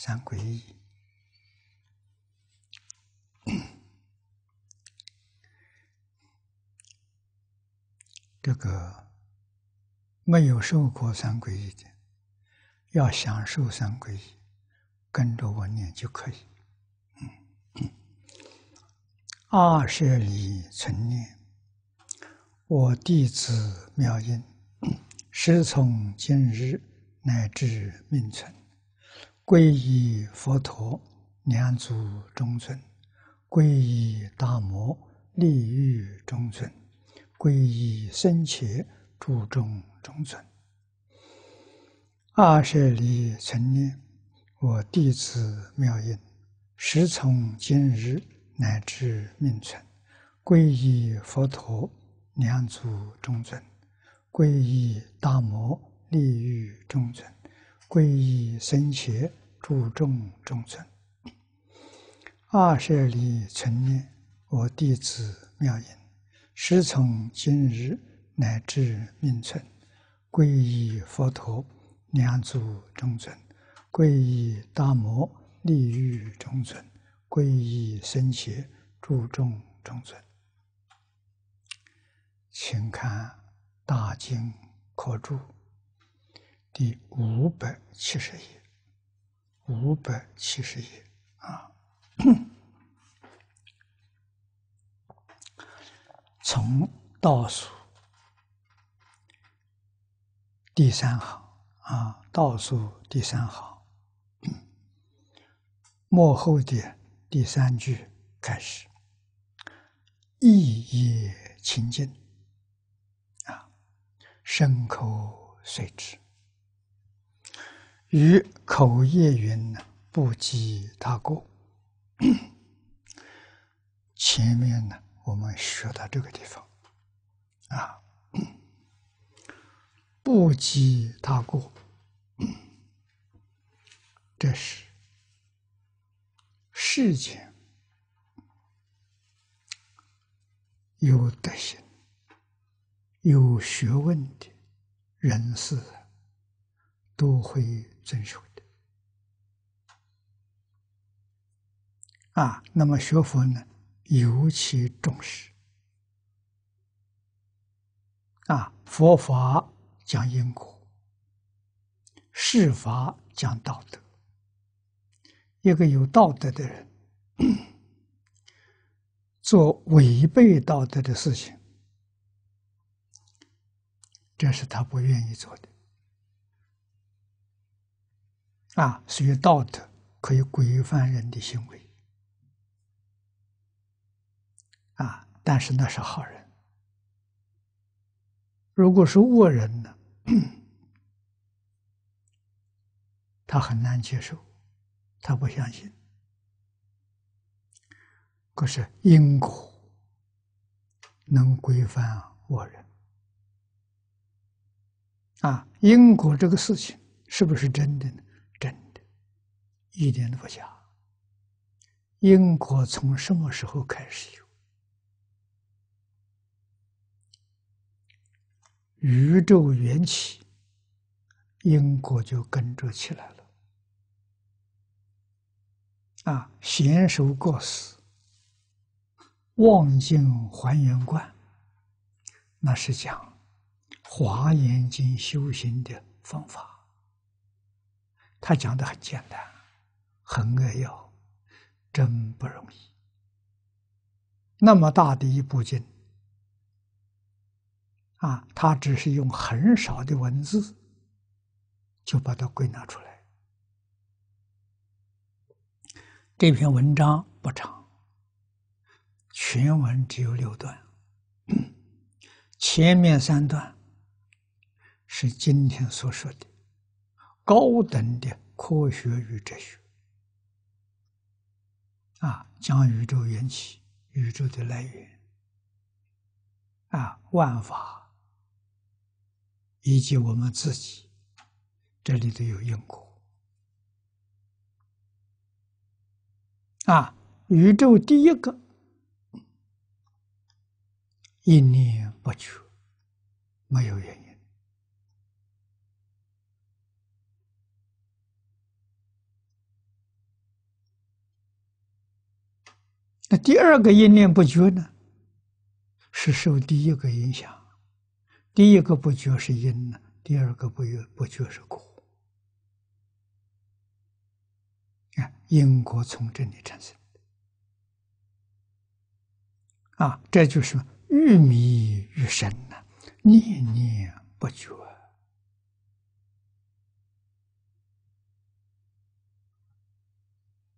三皈依，这个没有受过三皈依的，要享受三皈依，跟着我念就可以。嗯 二十里存念，我弟子妙音，师 从今日乃至命存。皈依佛陀，两祖中尊；皈依大摩，利欲中尊；皈依僧伽，注重中尊。二十里成念，我弟子妙音，时从今日乃至命存。皈依佛陀，两祖中尊；皈依大摩，利欲中尊；皈依僧伽。注重众尊，二舍利存念，我弟子妙音，师从今日乃至命存，皈依佛陀，两足中尊，皈依大摩，利欲中尊，皈依僧伽，注重中尊，请看大经科注第五百七十页。五百七十页，啊，从倒数第三行啊，倒数第三行，幕 后的第三句开始，意野清净，啊，牲口随之。与口业云呢，不及他过。前面呢，我们学到这个地方，啊，不及他过，这是世间有德行、有学问的人士都会。遵守的啊，那么学佛呢，尤其重视啊，佛法讲因果，世法讲道德。一个有道德的人，做违背道德的事情，这是他不愿意做的。啊，属于道德可以规范人的行为啊，但是那是好人。如果是恶人呢，他很难接受，他不相信。可是因果能规范恶人啊？因果这个事情是不是真的呢？一点都不假。因果从什么时候开始有？宇宙缘起，因果就跟着起来了。啊，显受过死，望镜还原观，那是讲《华严经》修行的方法。他讲的很简单。很扼要，真不容易。那么大的一部经啊，他只是用很少的文字就把它归纳出来。这篇文章不长，全文只有六段，前面三段是今天所说的高等的科学与哲学。啊，将宇宙缘起，宇宙的来源啊，万法以及我们自己，这里头有因果啊，宇宙第一个一念不除，没有原因。那第二个因念不绝呢？是受第一个影响，第一个不绝是因呢，第二个不不绝是果。啊，因果从这里产生。啊，这就是愈迷愈深呐，念念不绝，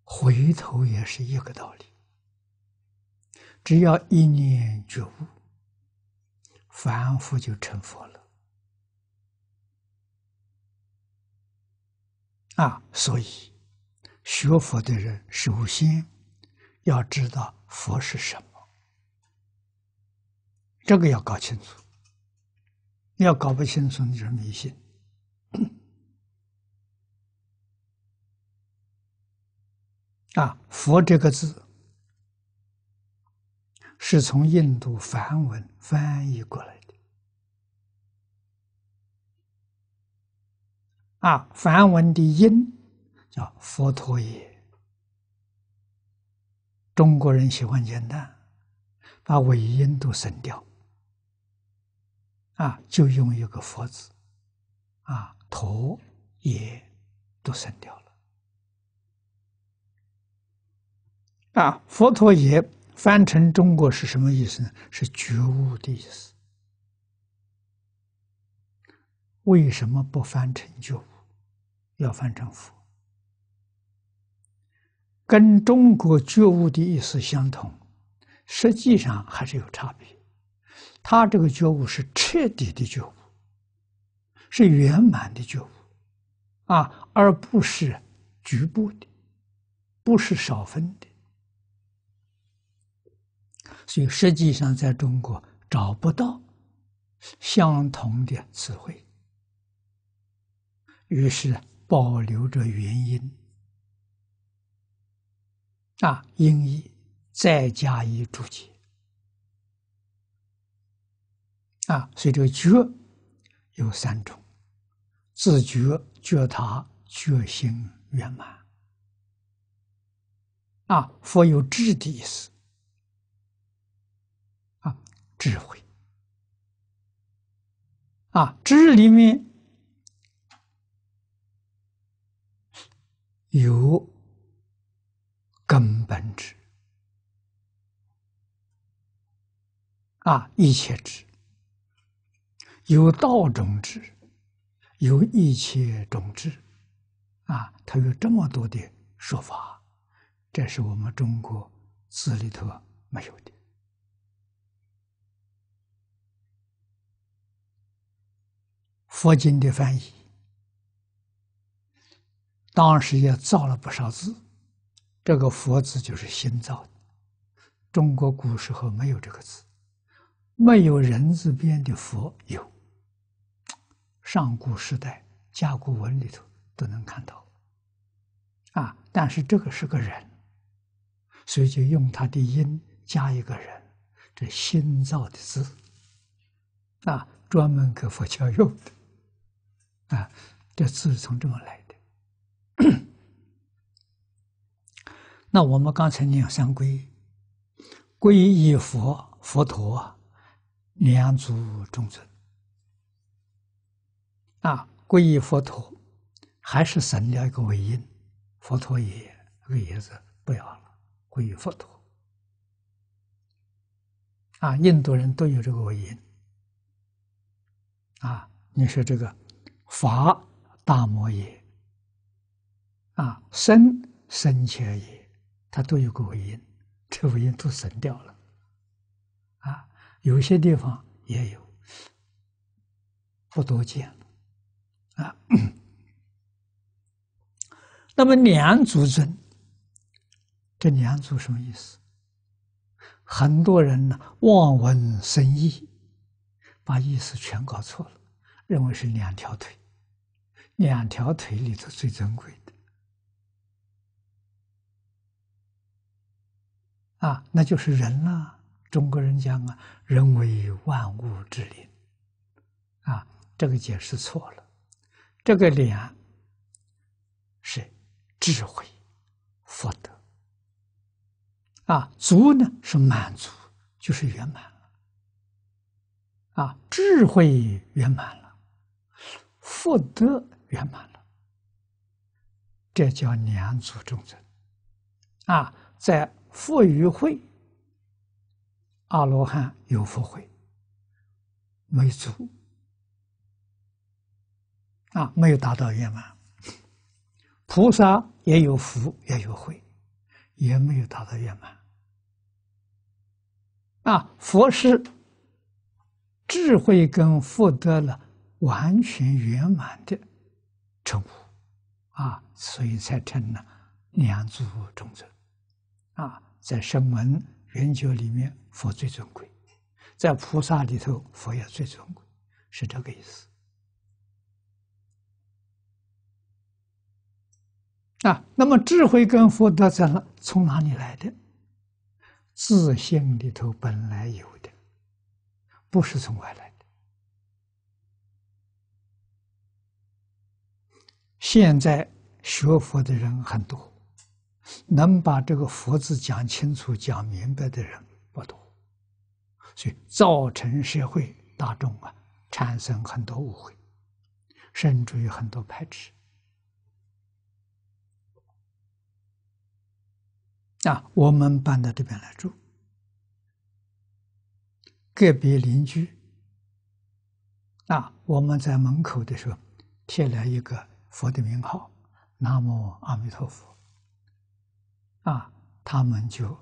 回头也是一个道理。只要一念觉悟，凡夫就成佛了。啊，所以学佛的人首先要知道佛是什么，这个要搞清楚。要搞不清楚，就是迷信。啊，佛这个字。是从印度梵文翻译过来的，啊，梵文的音叫佛陀耶。中国人喜欢简单，把尾音都省掉，啊，就用一个佛字，啊，陀耶都省掉了，啊，佛陀耶。翻成中国是什么意思呢？是觉悟的意思。为什么不翻成觉悟？要翻成佛，跟中国觉悟的意思相同，实际上还是有差别。他这个觉悟是彻底的觉悟，是圆满的觉悟，啊，而不是局部的，不是少分的。所以实际上，在中国找不到相同的词汇，于是保留着原因，啊，音译再加以注解啊，所以这个觉有三种：自觉、觉他、觉行圆满啊，佛有智的意思。智慧啊，智里面有根本智啊，一切智有道种智，有一切种智啊，它有这么多的说法，这是我们中国字里头没有的。佛经的翻译，当时也造了不少字，这个“佛”字就是新造的。中国古时候没有这个字，没有人字边的“佛”有，上古时代甲骨文里头都能看到，啊，但是这个是个人，所以就用他的音加一个人，这新造的字，啊，专门给佛教用的。啊，这字从这么来的。那我们刚才念三皈，皈依佛、佛陀、两足中尊。啊，皈依佛陀，还是省掉一个尾音“佛陀也，这个也是不要了，皈依佛陀。啊，印度人都有这个尾音。啊，你说这个。法大摩耶啊，身身且也，它都有个尾音，这尾音都省掉了啊。有些地方也有，不多见了啊。那么两足尊，这两组什么意思？很多人呢望文生义，把意思全搞错了，认为是两条腿。两条腿里头最珍贵的啊，那就是人了。中国人讲啊，“人为万物之灵”，啊，这个解释错了。这个“脸”是智慧福德啊，足呢是满足，就是圆满了啊，智慧圆满了，福德。圆满了，这叫两足众生。啊，在富与慧，阿罗汉有福慧，没足，啊，没有达到圆满。菩萨也有福，也有慧，也没有达到圆满。啊，佛是智慧跟福德了完全圆满的。称呼，啊，所以才称呢，两足尊者，啊，在声闻圆觉里面，佛最尊贵，在菩萨里头，佛也最尊贵，是这个意思。啊，那么智慧跟福德在哪？从哪里来的？自性里头本来有的，不是从外来。现在学佛的人很多，能把这个“佛”字讲清楚、讲明白的人不多，所以造成社会大众啊产生很多误会，甚至于很多排斥。啊，我们搬到这边来住，个别邻居，啊，我们在门口的时候贴了一个。佛的名号“南无阿弥陀佛”，啊，他们就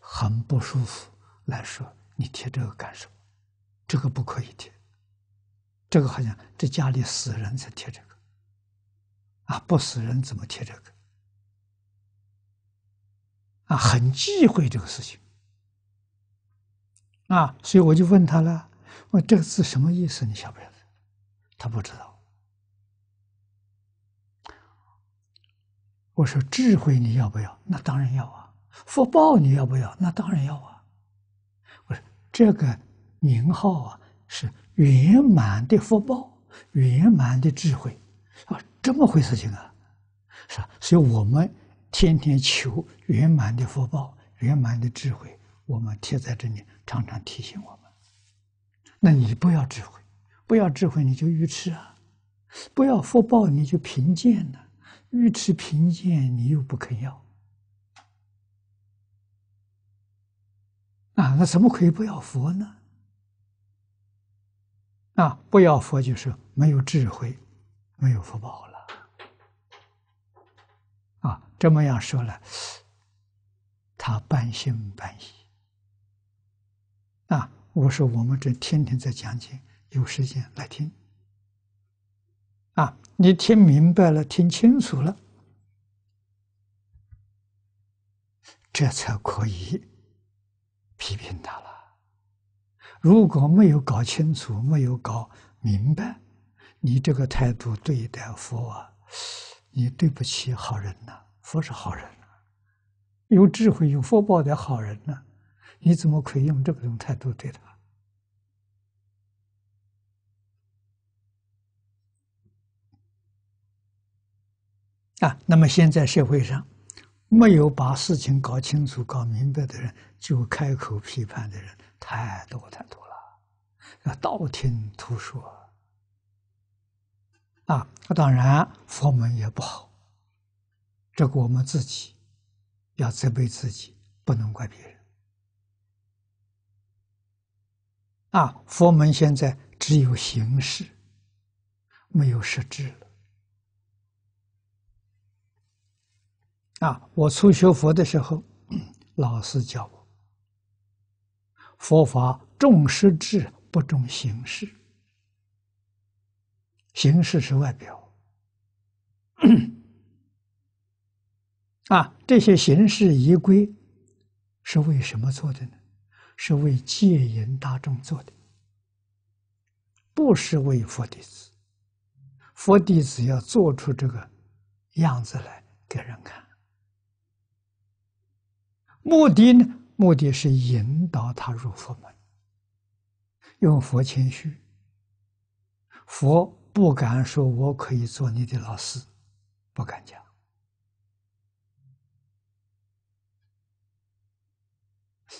很不舒服。来说，你贴这个干什么？这个不可以贴。这个好像这家里死人才贴这个，啊，不死人怎么贴这个？啊，很忌讳这个事情。啊，所以我就问他了：“我这个字什么意思？你晓不晓得？”他不知道。我说智慧你要不要？那当然要啊！福报你要不要？那当然要啊！我说这个名号啊，是圆满的福报，圆满的智慧啊，这么回事情啊，是吧？所以我们天天求圆满的福报，圆满的智慧，我们贴在这里，常常提醒我们。那你不要智慧，不要智慧你就愚痴啊！不要福报你就贫贱呢。如此贫贱，你又不肯要啊？那怎么可以不要佛呢？啊，不要佛就是没有智慧，没有福报了啊！这么样说了，他半信半疑啊。我说我们这天天在讲解，有时间来听。啊，你听明白了，听清楚了，这才可以批评他了。如果没有搞清楚，没有搞明白，你这个态度对待佛啊，你对不起好人呐。佛是好人，有智慧、有福报的好人呐，你怎么可以用这种态度对他？啊，那么现在社会上没有把事情搞清楚、搞明白的人，就开口批判的人太多太多了，道听途说啊。当然，佛门也不好，这个我们自己要责备自己，不能怪别人。啊，佛门现在只有形式，没有实质。啊！我初学佛的时候，老师教我，佛法重实质不重形式，形式是外表。啊，这些形式仪规是为什么做的呢？是为戒严大众做的，不是为佛弟子。佛弟子要做出这个样子来给人看。目的呢？目的是引导他入佛门。用佛谦虚，佛不敢说我可以做你的老师，不敢讲。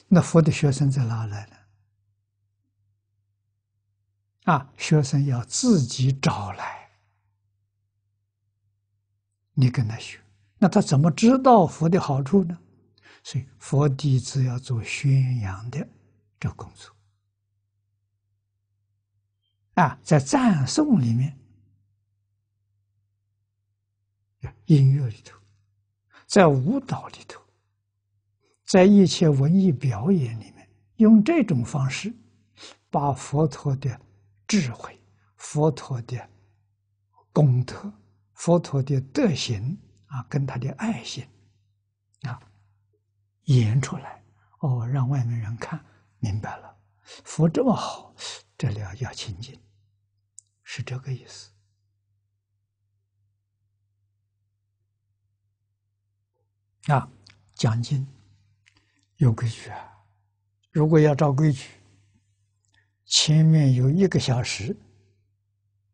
那佛的学生在哪来呢？啊，学生要自己找来，你跟他学，那他怎么知道佛的好处呢？所以，佛弟子要做宣扬的这工作啊，在赞颂里面，音乐里头，在舞蹈里头，在一切文艺表演里面，用这种方式把佛陀的智慧、佛陀的功德、佛陀的德行啊，跟他的爱心啊。演出来哦，让外面人看明白了，佛这么好，这里要要清净，是这个意思。啊，讲经有规矩啊，如果要照规矩，前面有一个小时，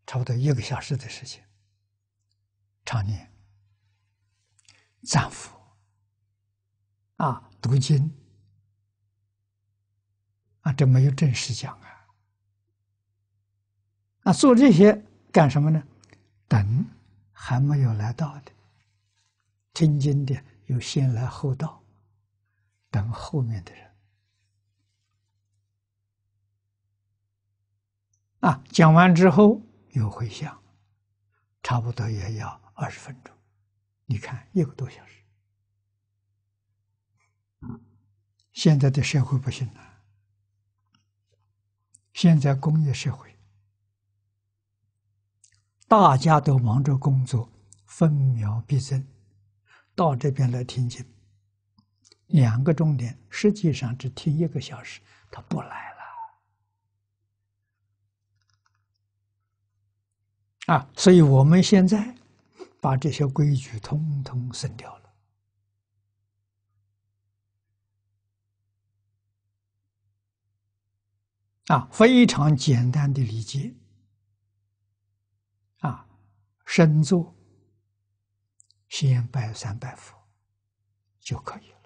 差不多一个小时的时间，长念赞佛，啊。读经啊，这没有正式讲啊。那做这些干什么呢？等还没有来到的，听经的有先来后到，等后面的人。啊，讲完之后又回想，差不多也要二十分钟。你看，一个多小时。现在的社会不行了，现在工业社会，大家都忙着工作，分秒必争，到这边来听经，两个钟点，实际上只听一个小时，他不来了，啊，所以我们现在把这些规矩通通省掉了。啊，非常简单的理解，啊，身坐，先拜三拜佛就可以了。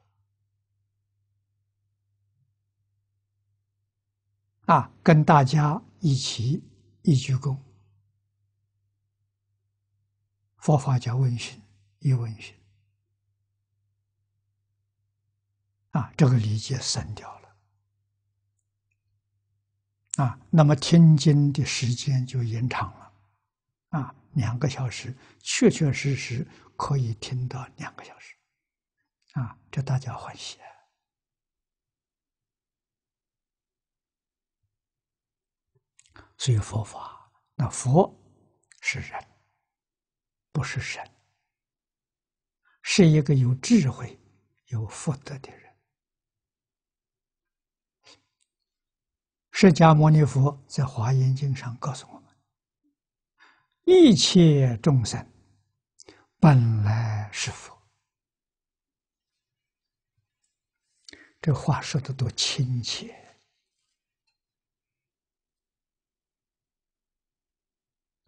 啊，跟大家一起一鞠躬，佛法家问讯一问讯，啊，这个理解省掉了。啊，那么听经的时间就延长了，啊，两个小时，确确实实可以听到两个小时，啊，这大家欢喜。所以佛法，那佛是人，不是神，是一个有智慧、有福德的人。释迦牟尼佛在《华严经》上告诉我们：“一切众生本来是佛。”这话说的多亲切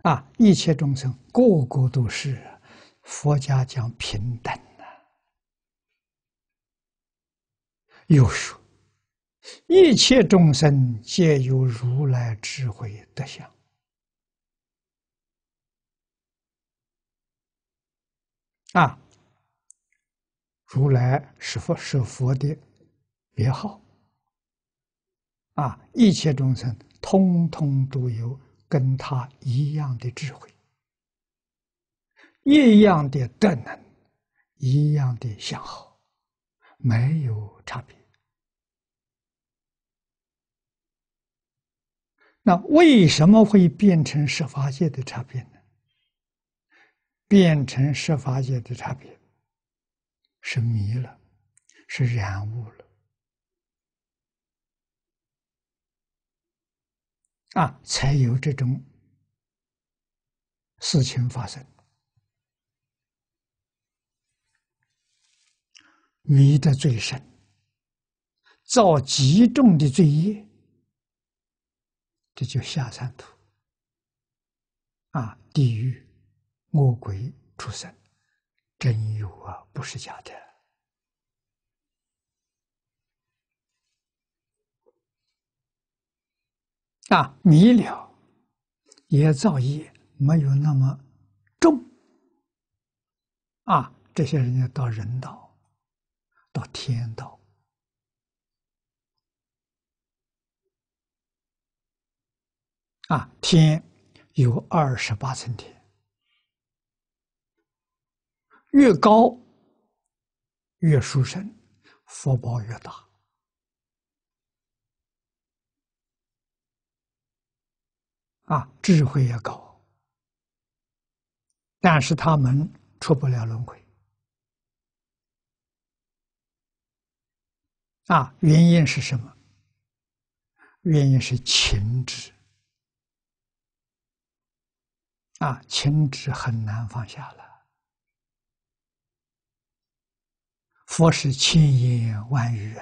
啊！一切众生，个个都是佛家讲平等呐。又说。一切众生皆有如来智慧德相，啊，如来是佛是佛的别号，啊，一切众生通通都有跟他一样的智慧，一样的德能，一样的相好，没有差别。那为什么会变成十法界的差别呢？变成十法界的差别，是迷了，是染污了，啊，才有这种事情发生。迷的最深，造极重的罪业。这就下三途啊，地狱、魔鬼、畜生，真有啊，不是假的啊。弥了，也造已没有那么重啊，这些人家到人道，到天道。啊，天有二十八层天，越高越殊胜，福报越大，啊，智慧越高，但是他们出不了轮回。啊，原因是什么？原因是情执。啊，情执很难放下了。佛是千言万语，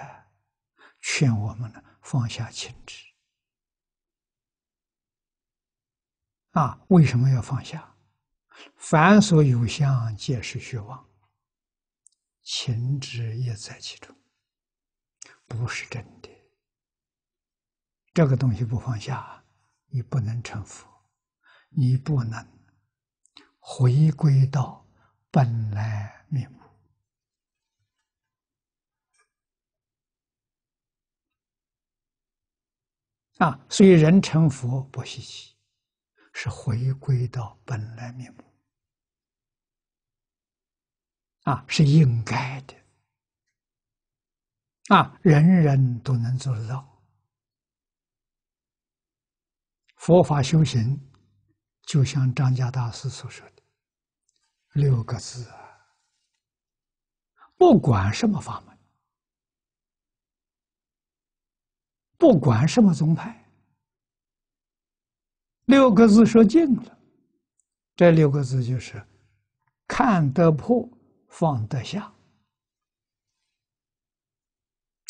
劝我们呢放下情执。啊，为什么要放下？凡所有相，皆是虚妄。情执也在其中，不是真的。这个东西不放下，你不能成佛。你不能回归到本来面目啊！所以人成佛不稀奇，是回归到本来面目啊，是应该的啊，人人都能做得到，佛法修行。就像张家大师所说的六个字，不管什么法门，不管什么宗派，六个字说尽了。这六个字就是看得破，放得下。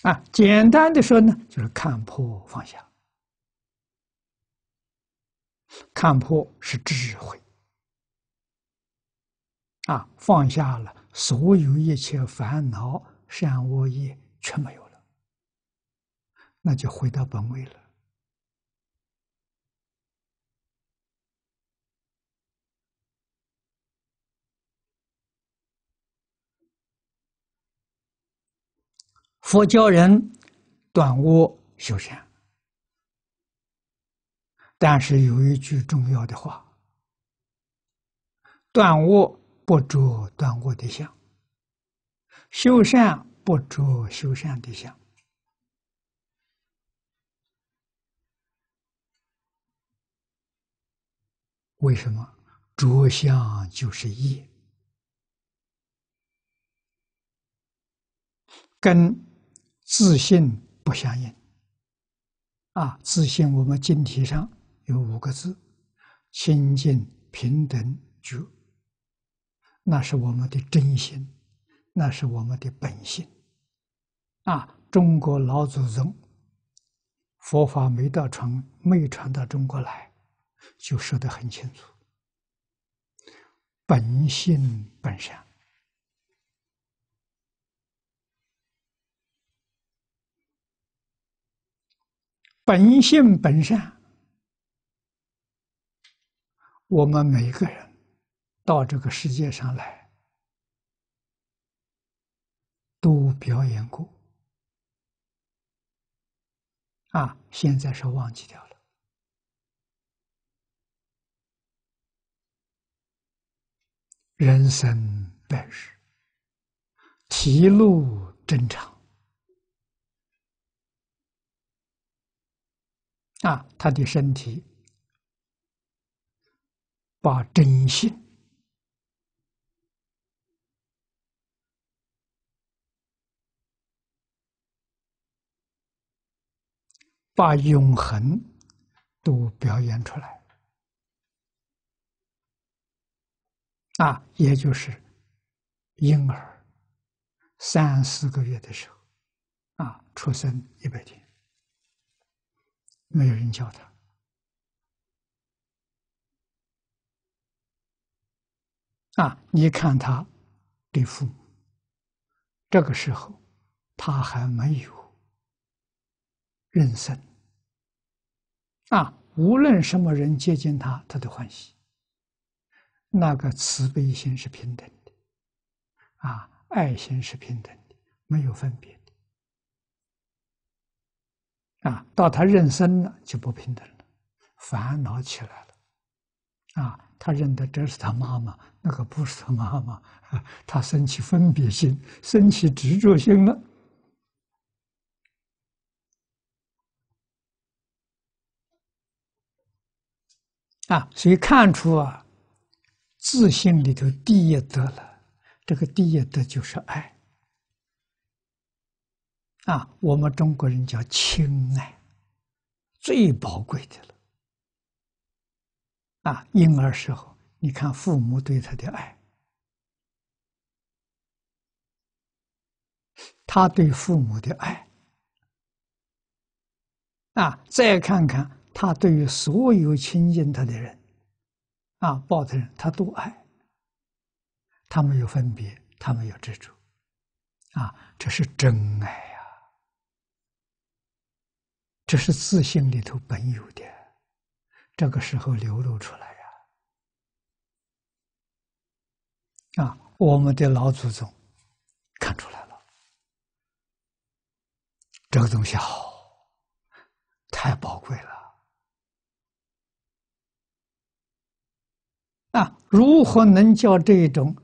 啊，简单的说呢，就是看破放下。看破是智慧啊，放下了所有一切烦恼、善恶业，全没有了，那就回到本位了。佛教人断恶修善。但是有一句重要的话：“断我不着断我的相，修善不着修善的相。”为什么着相就是业，跟自信不相应啊？自信我们经题上。有五个字：清净平等觉。那是我们的真心，那是我们的本性。啊，中国老祖宗佛法没到传，没传到中国来，就说得很清楚：本性本善，本性本善。我们每个人到这个世界上来，都表演过啊，现在是忘记掉了。人生百事，歧路真长啊，他的身体。把真心、把永恒都表演出来啊，也就是婴儿三四个月的时候啊，出生一百天，没有人教他。啊！你看他对父母，这个时候他还没有认生。啊，无论什么人接近他，他都欢喜。那个慈悲心是平等的，啊，爱心是平等的，没有分别的。啊，到他认生了就不平等了，烦恼起来了，啊。他认得这是他妈妈，那个不是他妈妈，他升起分别心，升起执着心了。啊，所以看出啊，自信里头第一得了，这个第一德就是爱。啊，我们中国人叫亲爱，最宝贵的了。啊，婴儿时候，你看父母对他的爱，他对父母的爱，啊，再看看他对于所有亲近他的人，啊，抱的人，他都爱，他没有分别，他没有执着，啊，这是真爱呀，这是自性里头本有的。这个时候流露出来呀、啊，我们的老祖宗看出来了，这个东西好，太宝贵了，啊，如何能叫这种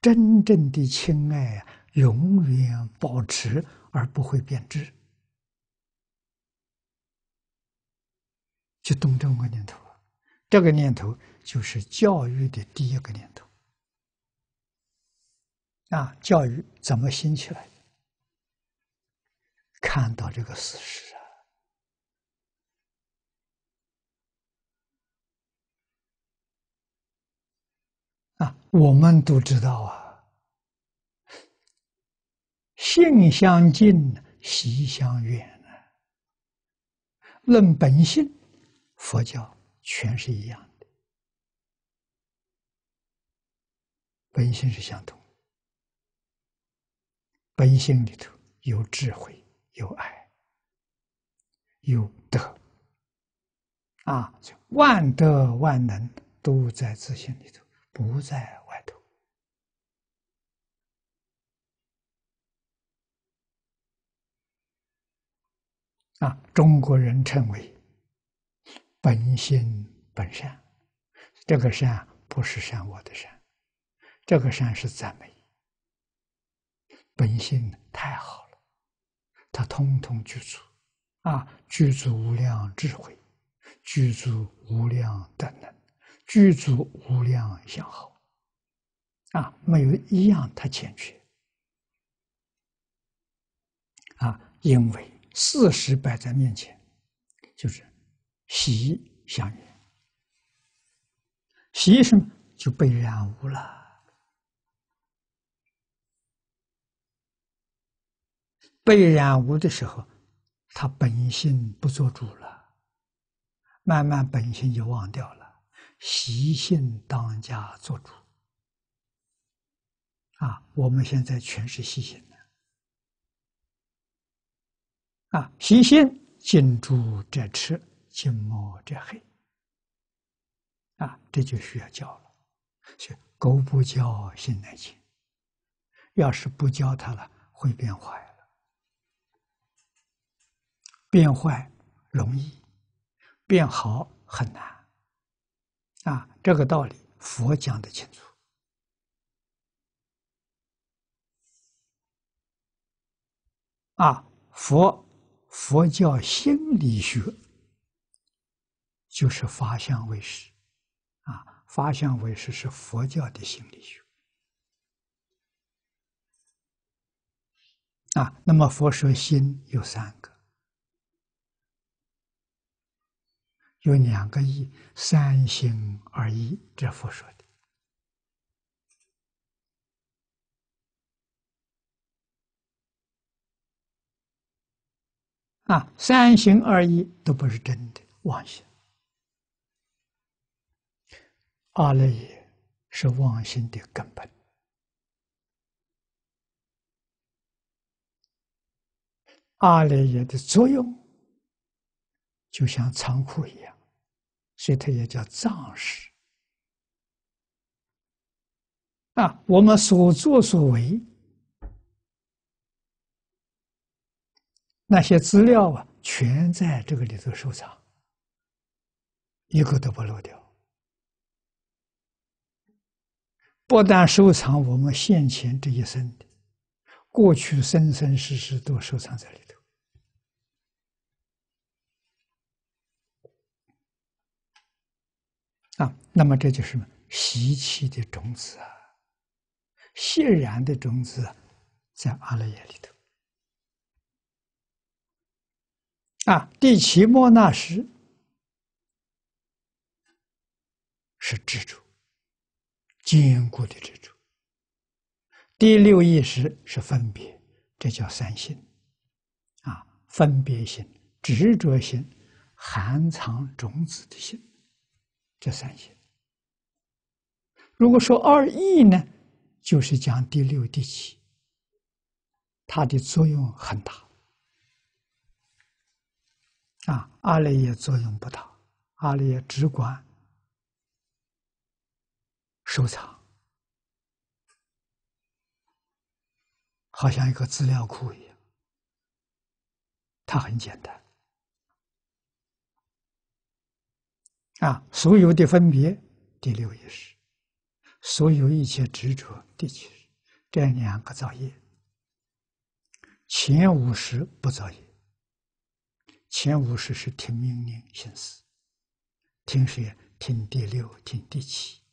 真正的亲爱永远保持而不会变质？就动这么个念头，这个念头就是教育的第一个念头。啊，教育怎么兴起来？看到这个事实啊，啊，我们都知道啊，性相近，习相远啊，论本性。佛教全是一样的，本性是相同。本性里头有智慧，有爱，有德，啊，万德万能都在自心里头，不在外头。啊，中国人称为。本心本善，这个善不是善我的善，这个善是赞美。本性太好了，他通通具足，啊，具足无量智慧，具足无量德能，具足无量相好，啊，没有一样他欠缺，啊，因为事实摆在面前，就是。习相远。习性就被染污了。被染污的时候，他本性不做主了，慢慢本性就忘掉了，习性当家做主。啊，我们现在全是习性的，啊，习性近朱者赤。近墨者黑啊，这就需要教了。所以，狗不教心难静。要是不教它了，会变坏了。变坏容易，变好很难。啊，这个道理佛讲的清楚。啊，佛佛教心理学。就是发相为识，啊，发相为识是佛教的心理学，啊，那么佛说心有三个，有两个意，三心二意，这佛说的，啊，三心二意都不是真的妄想。阿赖耶是妄心的根本。阿赖耶的作用，就像仓库一样，所以它也叫藏识。啊，我们所作所为，那些资料啊，全在这个里头收藏，一个都不漏掉。不但收藏我们现前这一生的过去生生世世都收藏在里头啊，那么这就是习气的种子啊，现然的种子在阿赖耶里头啊。第七末那时是执着。坚固的支柱。第六意识是分别，这叫三心，啊，分别心、执着心、含藏种子的心，这三心。如果说二意呢，就是讲第六、第七，它的作用很大，啊，阿赖耶作用不大，阿赖耶只管。收藏，好像一个资料库一样。它很简单啊，所有的分别第六意识，所有一切执着第七，这两个造业，前五十不造业，前五十是听命令心思，听谁听第六听第七。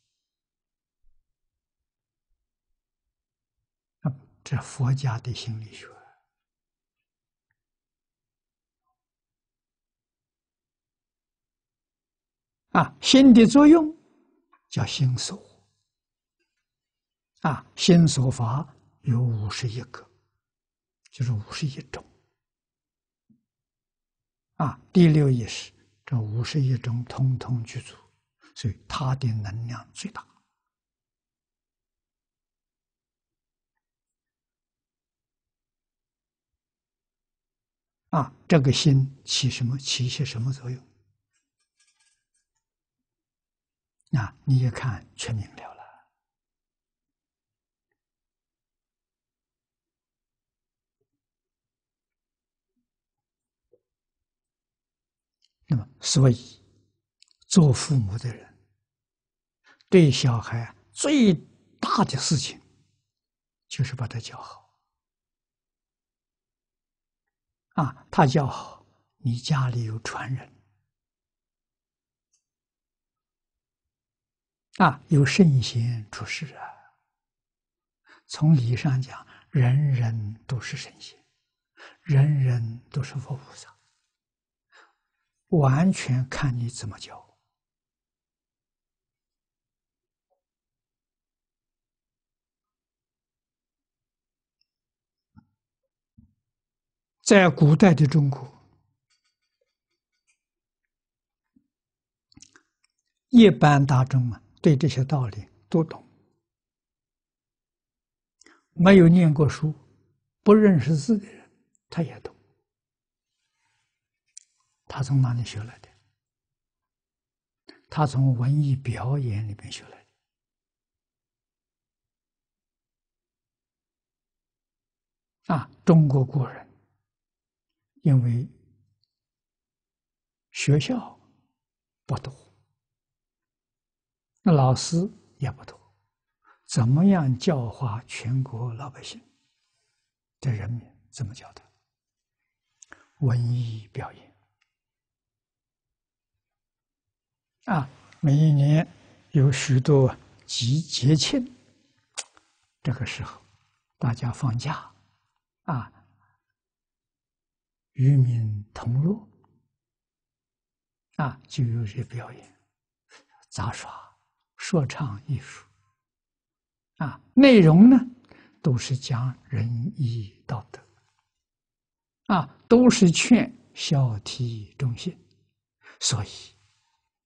这佛家的心理学啊，心的作用叫心所啊，心所法有五十一个，就是五十一种啊，第六意识这五十一种通通具足，所以它的能量最大。啊，这个心起什么？起一些什么作用？那你也看，全明了了。那么，所以做父母的人，对小孩最大的事情，就是把他教好。啊，他叫你家里有传人，啊，有圣贤出世啊。从理上讲，人人都是神仙，人人都是佛菩萨，完全看你怎么教。在古代的中国，一般大众啊，对这些道理都懂。没有念过书、不认识字的人，他也懂。他从哪里学来的？他从文艺表演里面学来的。啊，中国古人。因为学校不多，那老师也不多，怎么样教化全国老百姓的人民？怎么教的？文艺表演啊，每一年有许多集节庆，这个时候大家放假啊。与民同乐，啊，就有些表演，杂耍、说唱艺术，啊，内容呢都是讲仁义道德，啊，都是劝孝悌忠信，所以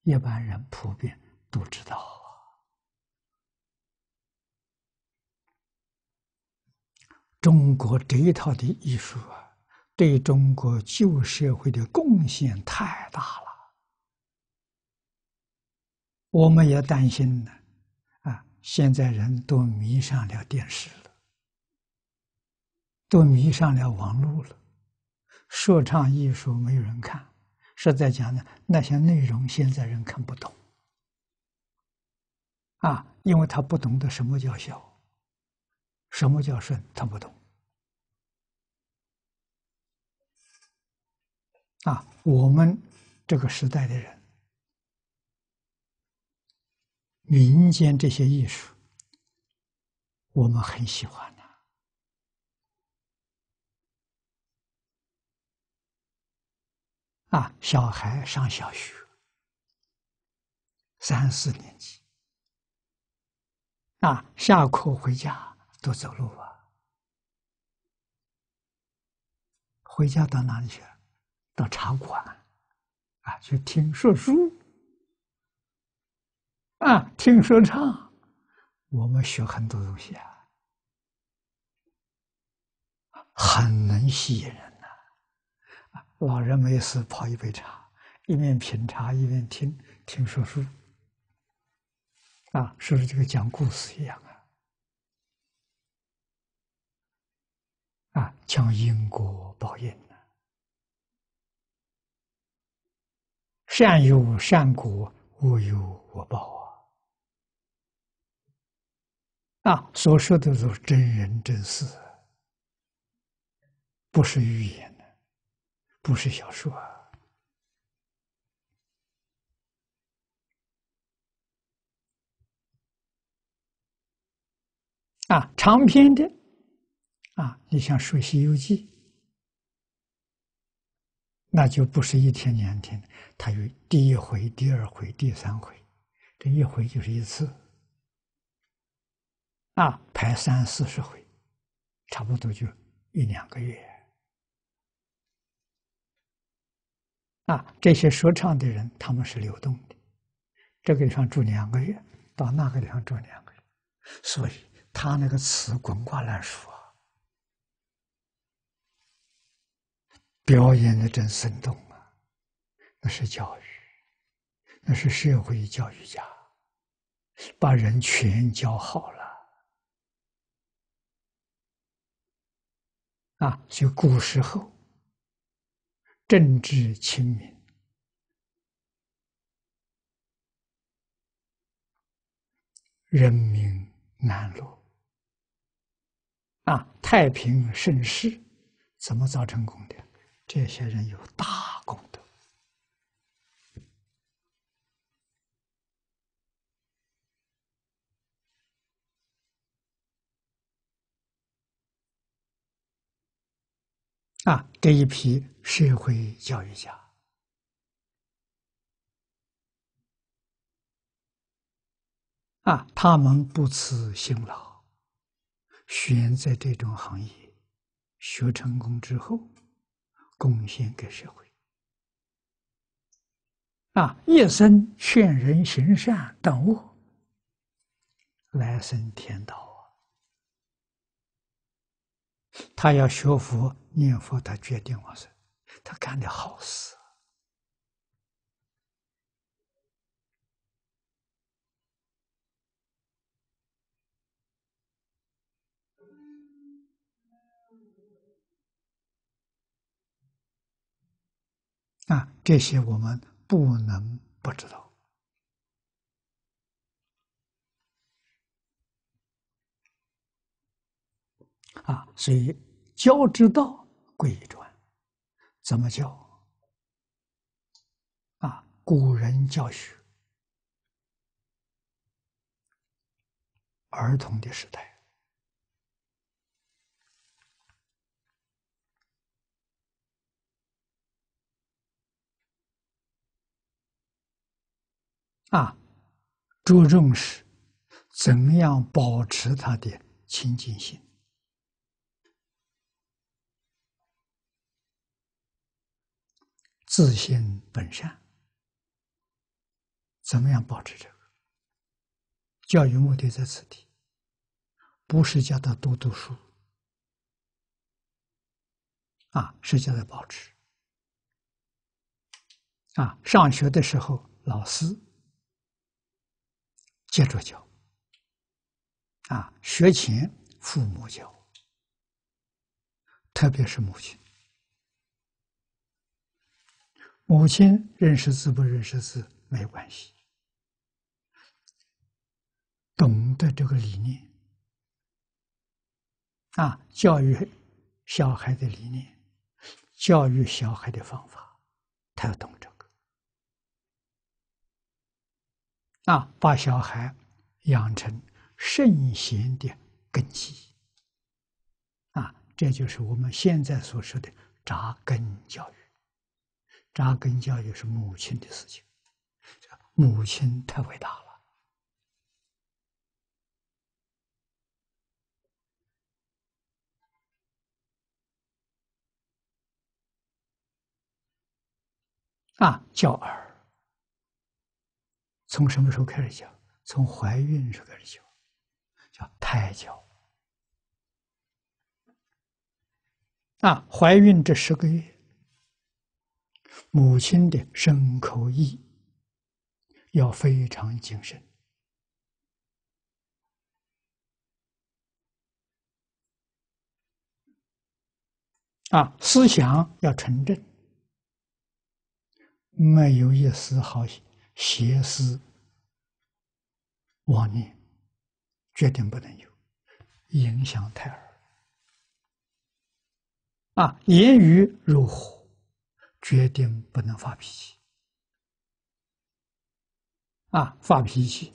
一般人普遍都知道啊，中国这一套的艺术啊。对中国旧社会的贡献太大了，我们也担心呢。啊，现在人都迷上了电视了，都迷上了网络了，说唱艺术没有人看，是在讲呢那些内容现在人看不懂，啊，因为他不懂得什么叫孝，什么叫顺，他不懂。啊，我们这个时代的人，民间这些艺术，我们很喜欢的、啊，小孩上小学，三四年级，啊，下课回家都走路吧，回家到哪里去？到茶馆，啊，去听说书，啊，听说唱，我们学很多东西啊，很能吸引人呐，啊，老人没事泡一杯茶，一面品茶，一面听听说书，啊，说是就跟讲故事一样啊，啊，讲因果报应。善有善果，恶有恶报啊！啊，所说的都是真人真事，不是寓言的，不是小说啊。啊，长篇的啊，你想说《西游记》，那就不是一天两天了。他有第一回、第二回、第三回，这一回就是一次，啊，排三四十回，差不多就一两个月。啊，这些说唱的人他们是流动的，这个地方住两个月，到那个地方住两个月，所以他那个词滚瓜烂熟啊，表演的真生动。那是教育，那是社会教育家，把人全教好了啊！就古时候政治清明，人民安乐啊，太平盛世，怎么造成功的？这些人有大功德。啊，这一批社会教育家啊，他们不辞辛劳，选择这种行业，学成功之后，贡献给社会。啊，一生劝人行善等物，来生天道。他要学佛、念佛，他决定往生。他干的好事啊！这些我们不能不知道。啊，所以教之道贵以专。怎么教？啊，古人教学儿童的时代，啊，注重是怎样保持他的清净心。自信本善，怎么样保持这个？教育目的在此地，不是教他多读书，啊，是叫他保持。啊，上学的时候，老师接着教，啊，学前父母教，特别是母亲。母亲认识字不认识字没关系，懂得这个理念啊，教育小孩的理念，教育小孩的方法，他要懂这个啊，把小孩养成圣贤的根基啊，这就是我们现在所说的扎根教育。扎根教育是母亲的事情，母亲太伟大了啊！教儿从什么时候开始教？从怀孕时候开始教，叫胎教啊！怀孕这十个月。母亲的声口意要非常谨慎啊，思想要纯正，没有一丝毫邪思妄念，绝对不能有，影响胎儿啊，言语如火。决定不能发脾气，啊，发脾气，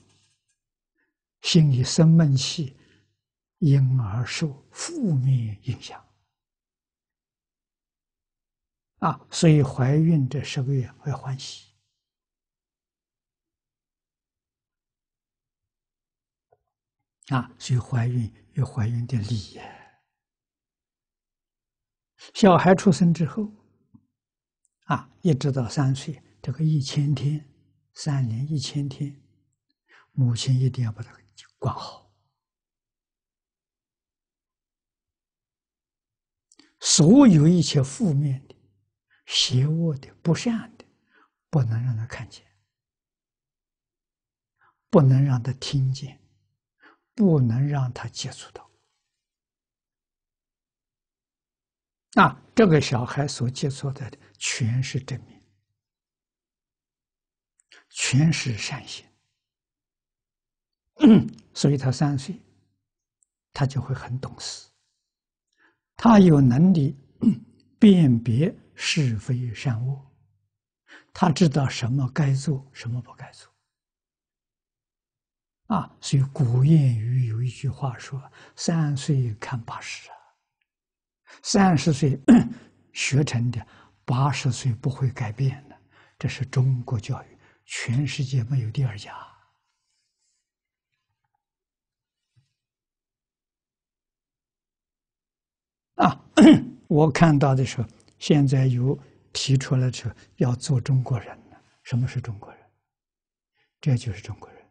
心里生闷气，因而受负面影响，啊，所以怀孕这十个月会欢喜，啊，所以怀孕有怀孕的理。小孩出生之后。啊，一直到三岁，这个一千天，三年一千天，母亲一定要把他管好。所有一切负面的、邪恶的、不善的，不能让他看见，不能让他听见，不能让他接触到。啊，这个小孩所接触的。全是正面，全是善心，所以他三岁，他就会很懂事，他有能力 辨别是非善恶，他知道什么该做，什么不该做，啊，所以古谚语有一句话说：“三岁看八十”，三十岁 学成的。八十岁不会改变的，这是中国教育，全世界没有第二家啊！我看到的时候，现在又提出了说要做中国人什么是中国人？这就是中国人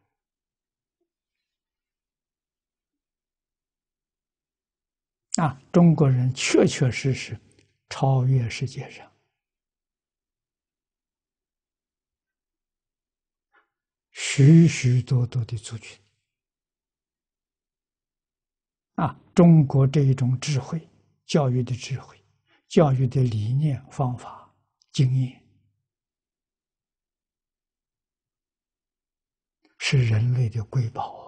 啊！中国人确确实实超越世界上。许许多多的族群啊，中国这一种智慧、教育的智慧、教育的理念、方法、经验，是人类的瑰宝啊！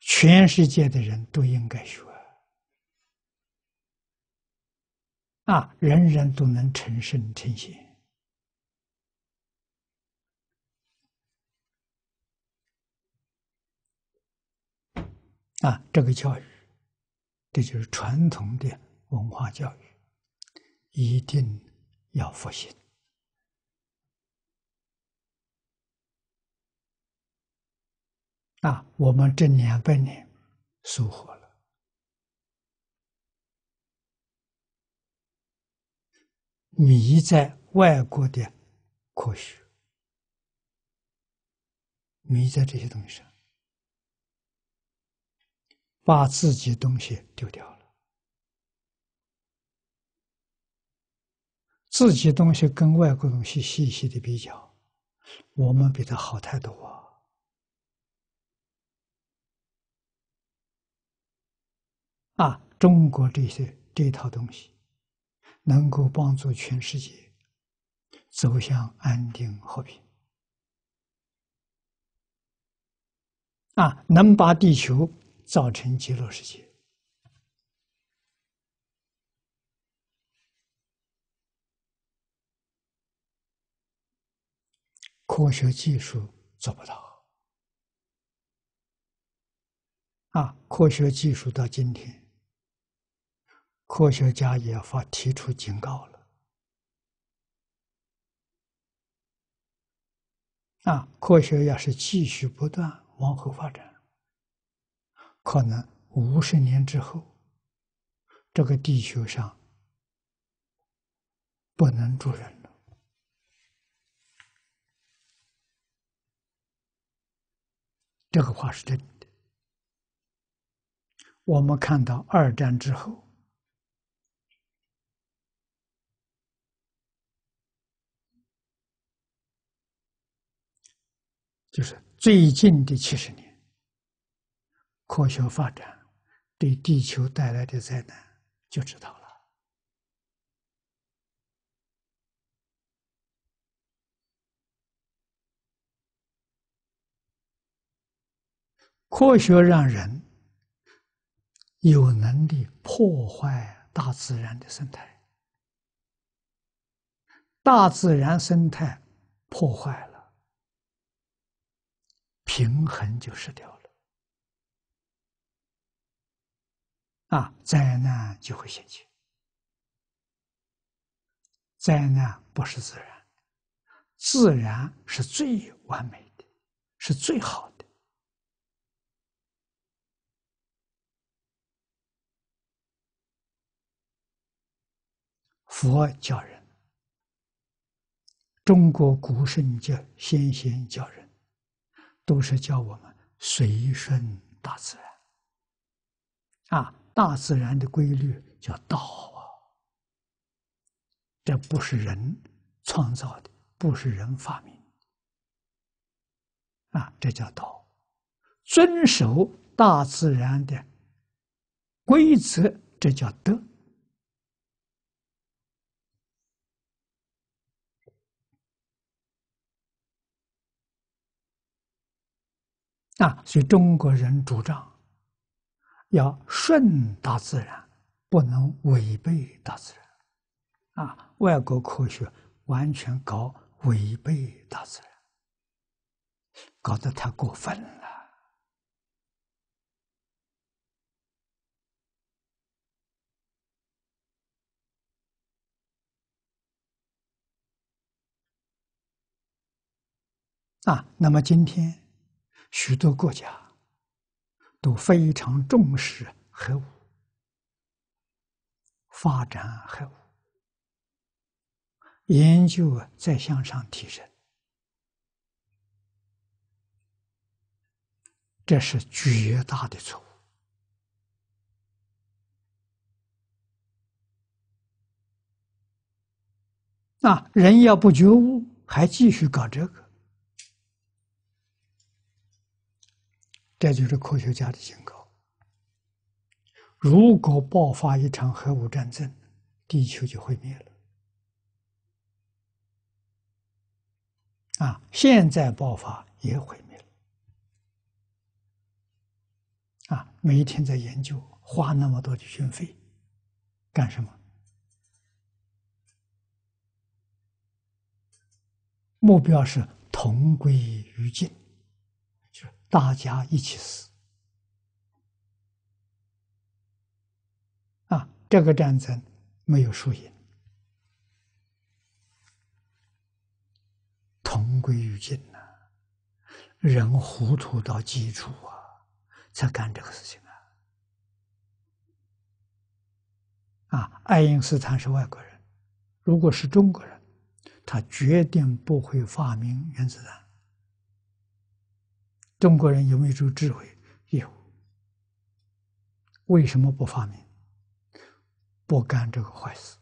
全世界的人都应该学。啊！人人都能成圣成贤啊！这个教育，这就是传统的文化教育，一定要复兴啊！我们这两百年收获。迷在外国的科学，迷在这些东西上，把自己东西丢掉了，自己东西跟外国东西细细的比较，我们比他好太多啊！啊，中国这些这套东西。能够帮助全世界走向安定和平啊，能把地球造成极乐世界？科学技术做不到啊！科学技术到今天。科学家也发提出警告了。那科学要是继续不断往后发展，可能五十年之后，这个地球上不能住人了。这个话是真的。我们看到二战之后。就是最近的七十年，科学发展对地球带来的灾难就知道了。科学让人有能力破坏大自然的生态，大自然生态破坏了。平衡就失掉了，啊，灾难就会兴起。灾难不是自然，自然是最完美的，是最好的。佛教人，中国古圣教先贤教人。都是叫我们随顺大自然啊，大自然的规律叫道啊，这不是人创造的，不是人发明啊，这叫道，遵守大自然的规则，这叫德。啊，所以中国人主张要顺大自然，不能违背大自然。啊，外国科学完全搞违背大自然，搞得太过分了。啊，那么今天。许多国家都非常重视核武，发展核武，研究在向上提升，这是绝大的错误。那人要不觉悟，还继续搞这个。这就是科学家的警告：如果爆发一场核武战争，地球就毁灭了。啊，现在爆发也毁灭了。啊，每一天在研究，花那么多的军费干什么？目标是同归于尽。大家一起死，啊！这个战争没有输赢，同归于尽呐！人糊涂到基础啊，才干这个事情啊！啊，爱因斯坦是外国人，如果是中国人，他绝对不会发明原子弹。中国人有没有这个智慧？有，为什么不发明？不干这个坏事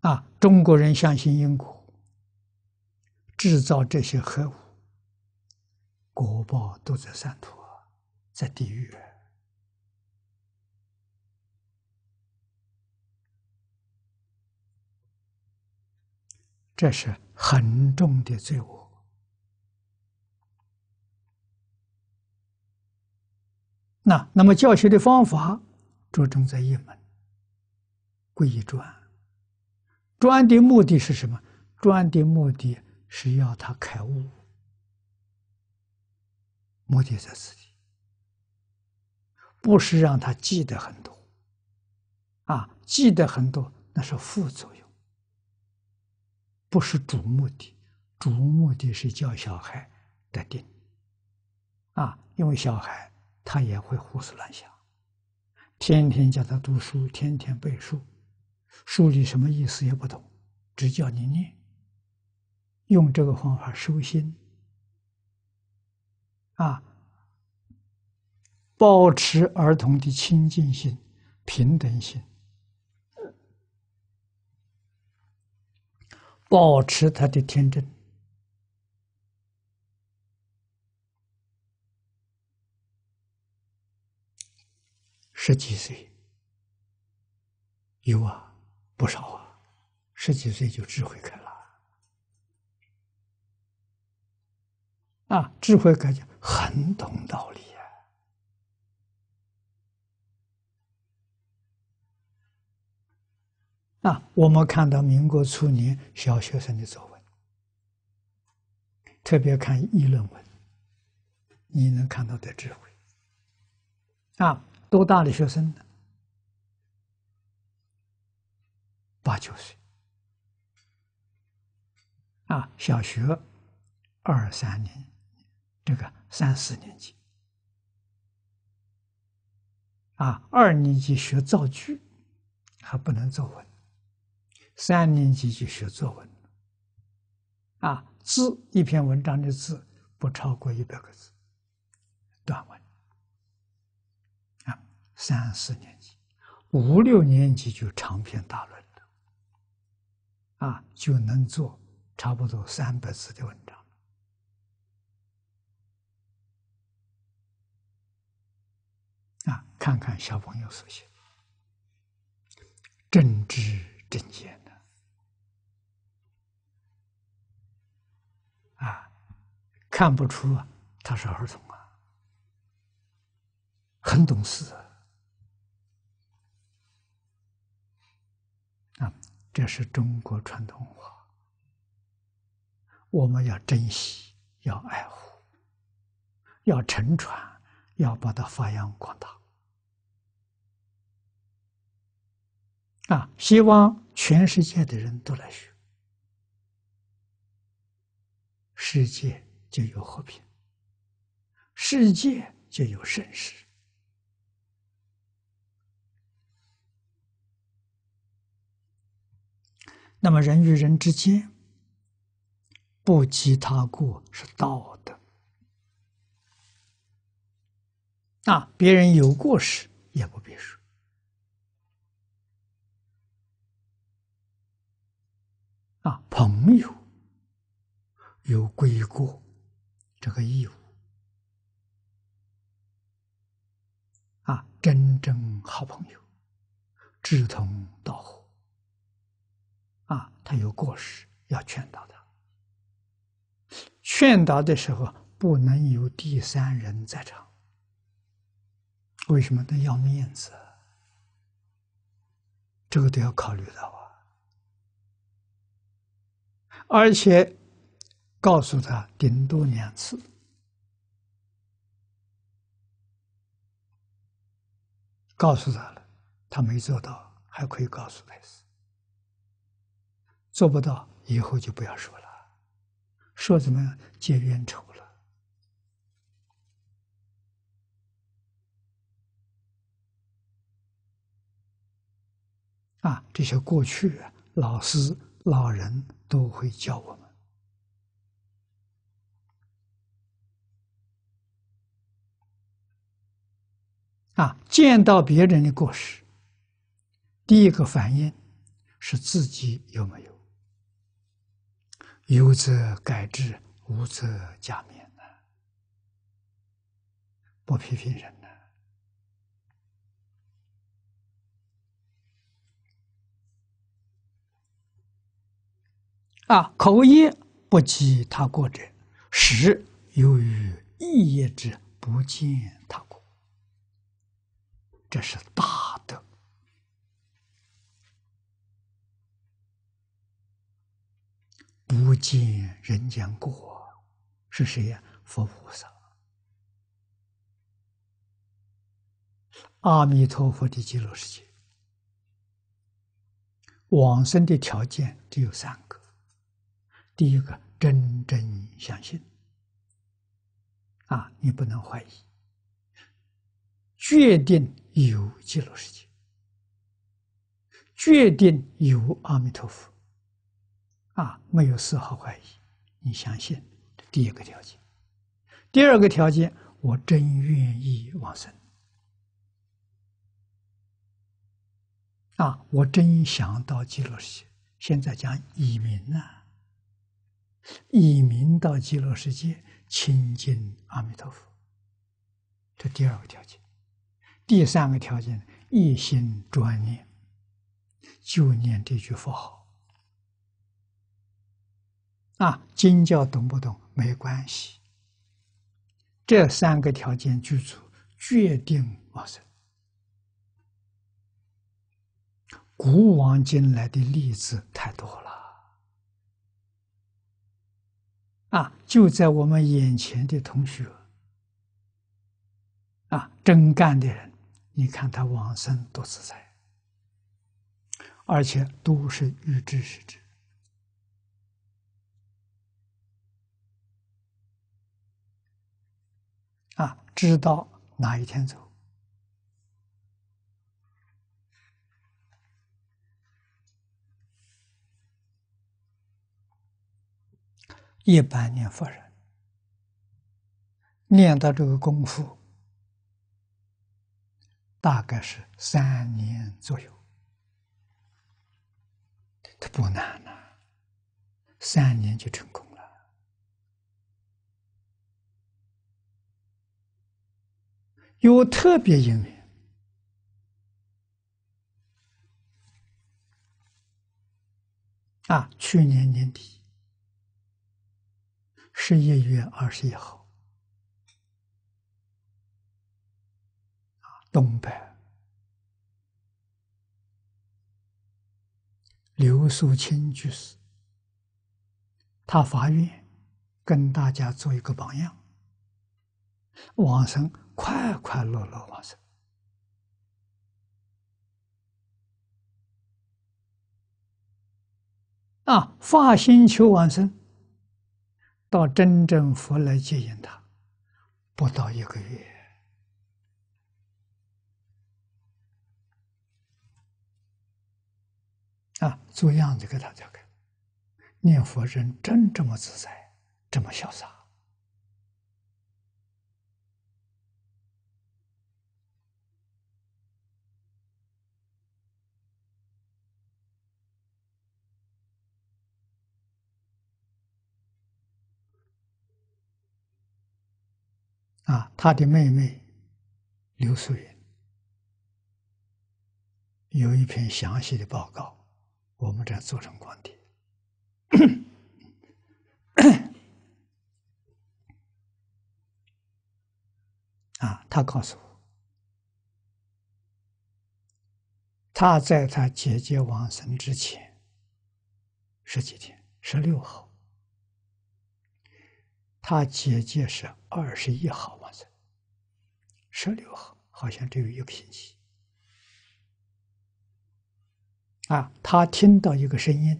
啊！中国人相信因果，制造这些核武，国报都在三途，在地狱。这是很重的罪恶。那那么教学的方法着重在一门，归一转。转的目的是什么？转的目的是要他开悟。目的在自己。不是让他记得很多。啊，记得很多那是副作用。不是主目的，主目的是教小孩的定，啊，因为小孩他也会胡思乱想，天天教他读书，天天背书，书里什么意思也不懂，只叫你念，用这个方法收心，啊，保持儿童的清净心、平等心。保持他的天真。十几岁，有啊，不少啊，十几岁就智慧开了，啊，智慧开就很懂道理。啊，我们看到民国初年小学生的作文，特别看议论文，你能看到的智慧啊，多大的学生呢？八九岁啊，小学二三年，这个三四年级啊，二年级学造句，还不能作文。三年级就学作文啊，字一篇文章的字不超过一百个字，短文，啊，三四年级、五六年级就长篇大论了，啊，就能做差不多三百字的文章啊，看看小朋友所写，真知正见。啊，看不出他是儿童啊，很懂事啊。这是中国传统文化，我们要珍惜，要爱护，要沉传，要把它发扬光大。啊，希望全世界的人都来学。世界就有和平，世界就有盛世。那么人与人之间，不及他过是道德。啊，别人有过失也不必说。啊，朋友。有归过这个义务啊，真正好朋友，志同道合啊，他有过失要劝导他，劝导的时候不能有第三人在场，为什么都要面子？这个都要考虑到啊，而且。告诉他，顶多两次。告诉他了，他没做到，还可以告诉他一做不到，以后就不要说了，说怎么结冤仇了。啊，这些过去老师老人都会教我。啊，见到别人的过失，第一个反应是自己有没有？有则改之，无则加勉呢？不批评人呢？啊，口业不及他过者，时有余意业之不见他。这是大德。不见人间过是谁呀？佛菩萨，阿弥陀佛的极乐世界。往生的条件只有三个，第一个真真相信，啊，你不能怀疑。决定有极乐世界，决定有阿弥陀佛，啊，没有丝毫怀疑，你相信？第一个条件，第二个条件，我真愿意往生，啊，我真想到极乐世界。现在讲以名啊，以民到极乐世界亲近阿弥陀佛，这第二个条件。第三个条件，一心专念，就念这句佛号。啊，经教懂不懂没关系。这三个条件具足，决定往生。古往今来的例子太多了。啊，就在我们眼前的同学，啊，真干的人。你看他往生多自在，而且都是预知时至，啊，知道哪一天走。一般念佛人念到这个功夫。大概是三年左右，他不难呐，三年就成功了，有特别因为。啊！去年年底，十一月二十一号。东北刘淑清居士，他发愿跟大家做一个榜样，往生快快乐乐往生啊！发心求往生，到真正佛来接引他，不到一个月。啊，做样子给大家看，念佛人真这么自在，这么潇洒。啊，他的妹妹刘素云有一篇详细的报告。我们这做成光碟。啊，他告诉我，他在他姐姐亡生之前十几天，十六号，他姐姐是二十一号晚上。十六号好像只有一个星期。啊，他听到一个声音，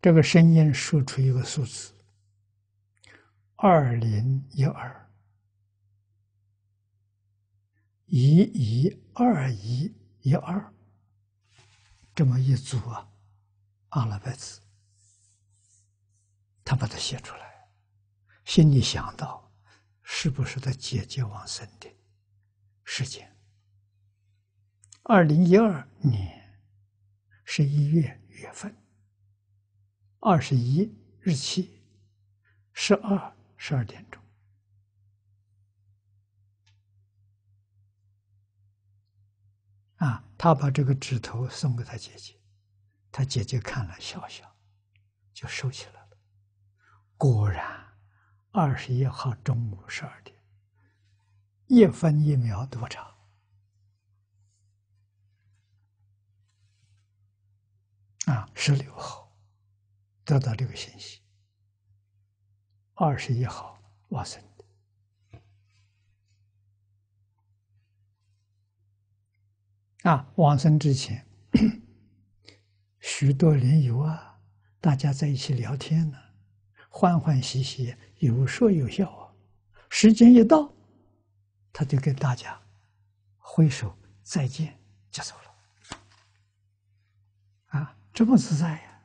这个声音说出一个数字：二零一二，一一二一一二，这么一组啊阿拉伯字，他把它写出来，心里想到，是不是他姐姐往生的事件？二零一二年十一月月份二十一日期十二十二点钟，啊，他把这个指头送给他姐姐，他姐姐看了笑笑，就收起来了。果然，二十一号中午十二点一分一秒多长？啊，十六号得到这个信息，二十一号往生的。啊，往生之前，许多莲友啊，大家在一起聊天呢，欢欢喜喜，有说有笑啊。时间一到，他就跟大家挥手再见，就走了。这么自在呀！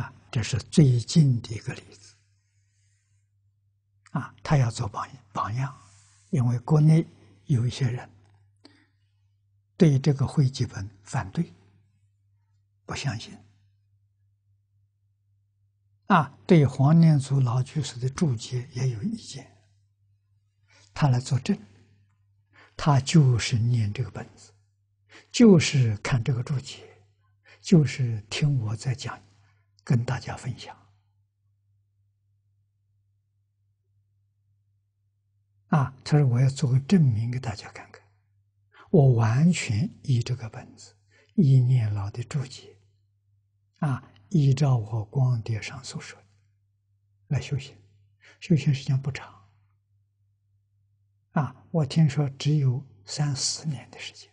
啊，这是最近的一个例子。啊，他要做榜榜样，因为国内有一些人对这个会基本反对，不相信。啊，对黄念祖老居士的注解也有意见。他来作证，他就是念这个本子，就是看这个注解，就是听我在讲，跟大家分享。啊，他说我要做个证明给大家看看，我完全依这个本子，依念老的注解，啊，依照我光碟上所说的来修行，修行时间不长。啊，我听说只有三四年的时间。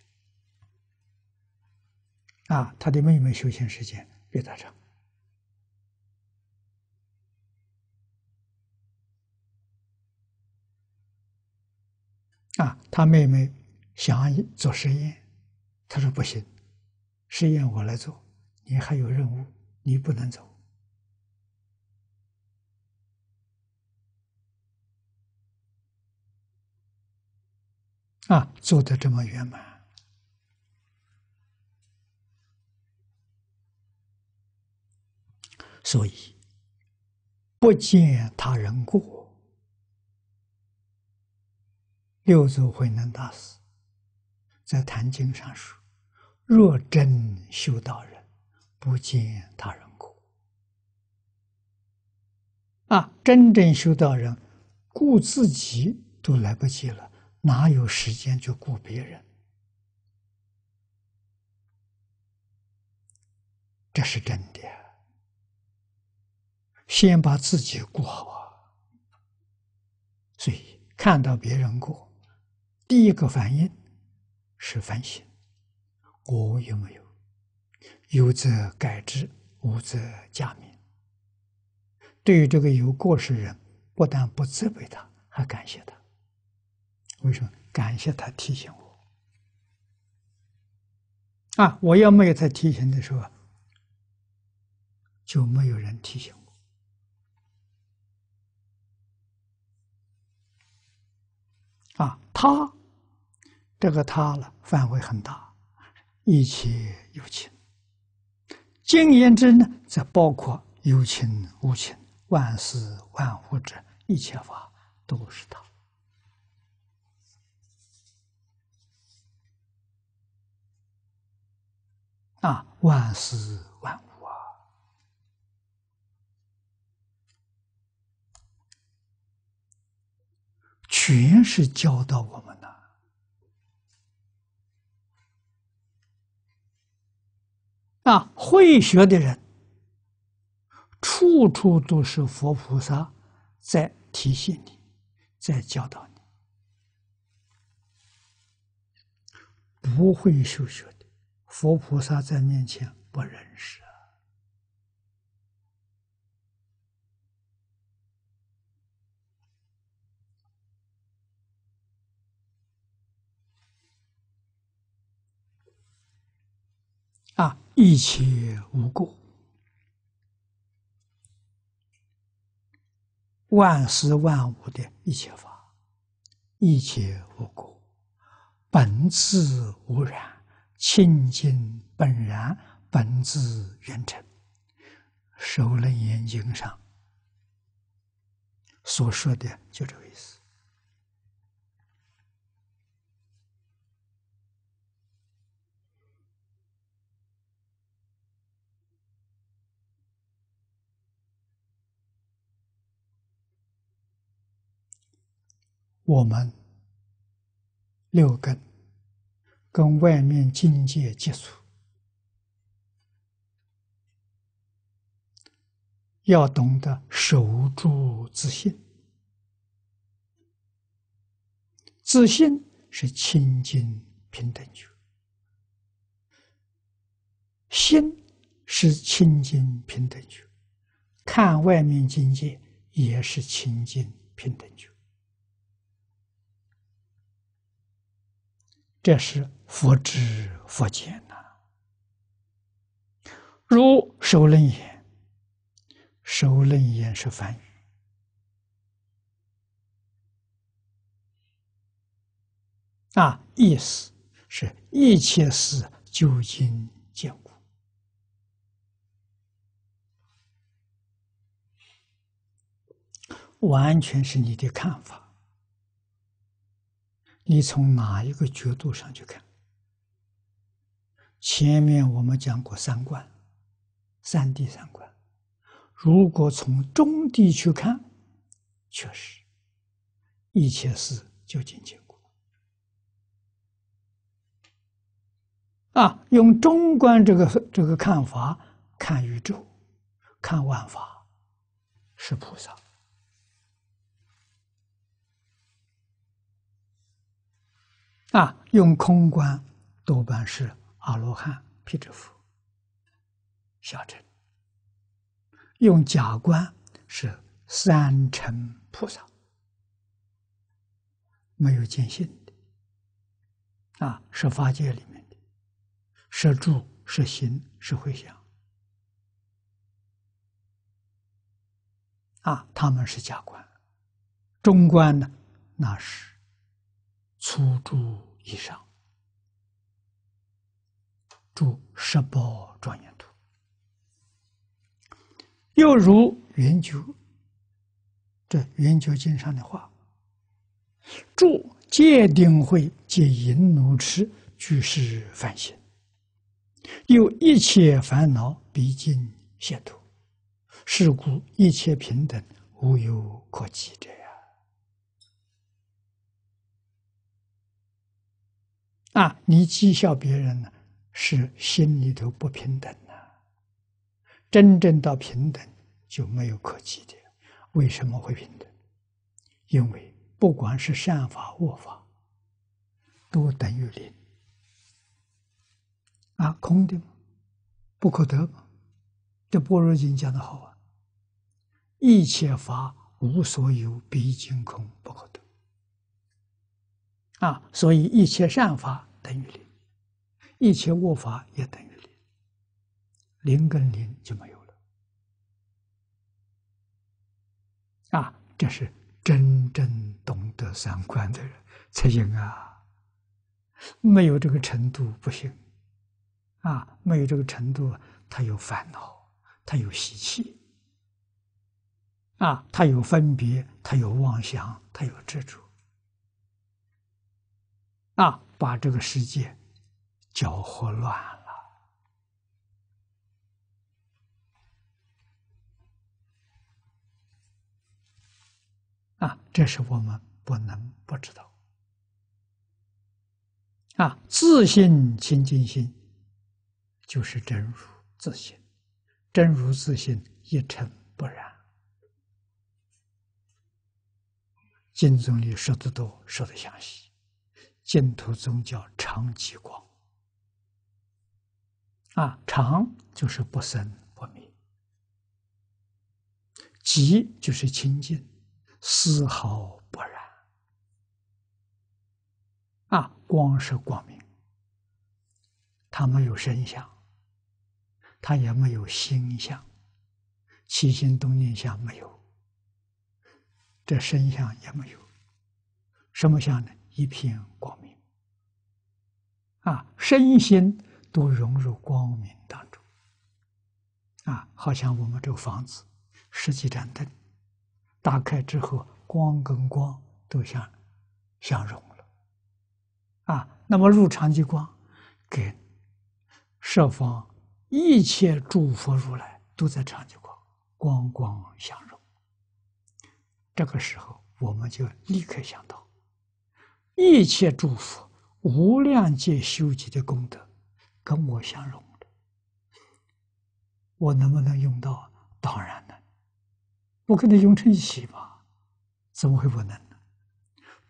啊，他的妹妹休闲时间比他长。啊，他妹妹想做实验，他说不行，实验我来做，你还有任务，你不能走。啊，做的这么圆满，所以不见他人过。六祖慧能大师在《坛经》上说：“若真修道人，不见他人过。”啊，真正修道人，顾自己都来不及了。哪有时间去顾别人？这是真的。先把自己顾好啊！所以看到别人过，第一个反应是反省：我有没有？有则改之，无则加勉。对于这个有过失人，不但不责备他，还感谢他。为什么感谢他提醒我？啊，我要没有他提醒的时候，就没有人提醒我。啊，他，这个他了范围很大，一切有情，经言之呢，则包括有情无情，万事万物者，一切法都是他。啊，万事万物啊，全是教导我们的。啊，会学的人，处处都是佛菩萨在提醒你，在教导你。不会修学。佛菩萨在面前不认识啊！一切无故，万事万物的一切法，一切无故，本质无染。清净本然，本自圆成。受人眼睛上所说的就这个意思。我们六根。跟外面境界接触，要懂得守住自信。自信是清净平等觉，心是清净平等觉，看外面境界也是清净平等觉。这是佛知佛见呐，如受冷言，受冷言是梵语啊，意思是：一切事究竟坚固，完全是你的看法。你从哪一个角度上去看？前面我们讲过三观，三谛三观。如果从中地去看，确实一切事究竟结果。啊，用中观这个这个看法看宇宙，看万法，是菩萨。啊，用空观多半是阿罗汉、辟支佛、小乘；用假观是三乘菩萨，没有见性的啊，是法界里面的，是住、是行、是回向。啊，他们是假观，中观呢，那是。粗著以上，著十宝庄严图。又如圆觉，这圆觉经上的话，著戒定慧皆因奴痴，俱是凡心，有一切烦恼，必尽解脱。是故一切平等，无有可及者。啊，你讥笑别人呢，是心里头不平等呐。真正到平等，就没有可讥的为什么会平等？因为不管是善法、恶法，都等于零。啊，空的嘛，不可得嘛。这《般若经》讲的好啊：“一切法无所有，毕竟空，不可得。”啊，所以一切善法等于零，一切恶法也等于零，零跟零就没有了。啊，这是真正懂得三观的人才行啊。没有这个程度不行，啊，没有这个程度，他有烦恼，他有习气，啊，他有分别，他有妄想，他有执着。啊，把这个世界搅和乱了啊！这是我们不能不知道啊！自信清净心就是真如自信，真如自信一尘不染。金总理说的多，说的详细。净土宗教常寂光，啊，常就是不生不灭，寂就是清净，丝毫不染，啊，光是光明，它没有声相，它也没有心相，七心动念相没有，这身相也没有，什么相呢？一片光明，啊，身心都融入光明当中，啊，好像我们这个房子，十几盏灯打开之后，光跟光都相相融了，啊，那么入长集光，给设方一切诸佛如来都在长集光，光光相融，这个时候我们就立刻想到。一切祝福，无量界修集的功德，跟我相融的，我能不能用到？当然能，我跟他用成一起吧，怎么会不能呢？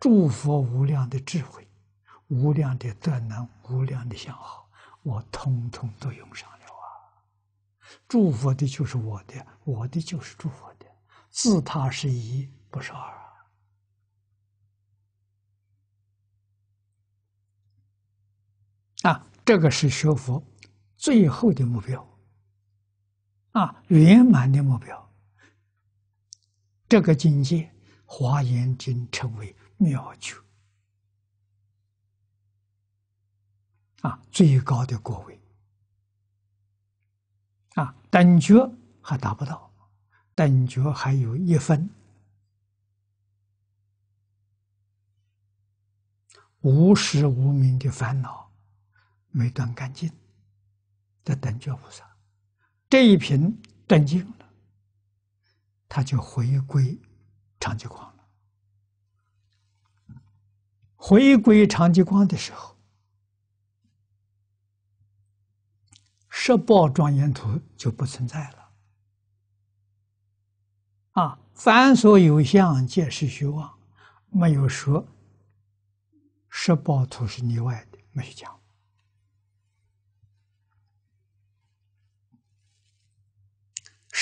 祝福无量的智慧，无量的德能，无量的相好，我通通都用上了啊！祝福的就是我的，我的就是祝福的，自他是一，不是二。啊，这个是学佛最后的目标，啊，圆满的目标。这个境界，《华严经》称为妙觉，啊，最高的果位，啊，等觉还达不到，等觉还有一分无时无明的烦恼。没断干净的等觉菩萨，这一瓶断净了，他就回归长吉光了。回归长吉光的时候，十报庄严图就不存在了。啊，凡所有相，皆是虚妄，没有说十报图是例外的，没有讲。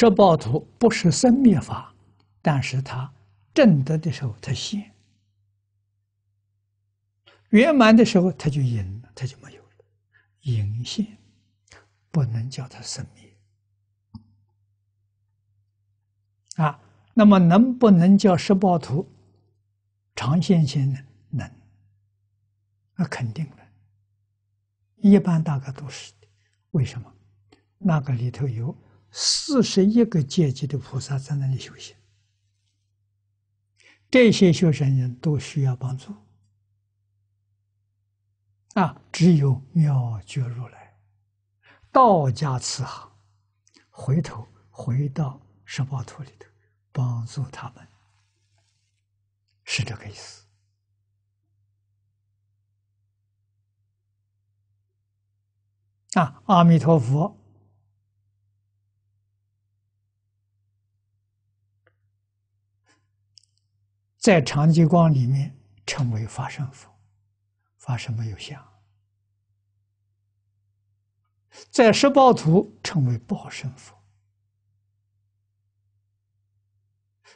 十报图不是生灭法，但是它正得的时候它现，圆满的时候它就隐了，它就没有了。隐现不能叫它生灭啊。那么能不能叫十报图常现现呢？能，那肯定的。一般大概都是的。为什么？那个里头有。四十一个阶级的菩萨在那里修行，这些修行人都需要帮助啊！只有妙觉如来，道家慈航，回头回到十八陀里头帮助他们，是这个意思啊！阿弥陀佛。在长极光里面，称为法身佛，法身没有相；在十报图称为报身佛；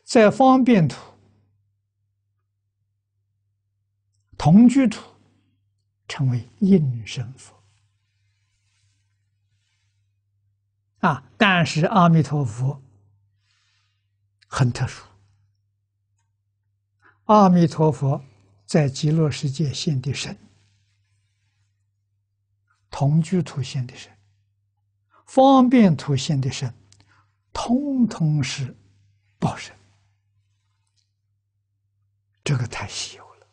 在方便图、同居图称为应身佛。啊，但是阿弥陀佛很特殊。阿弥陀佛在极乐世界现的身，同居土现的身，方便土现的身，通通是报身，这个太稀有了。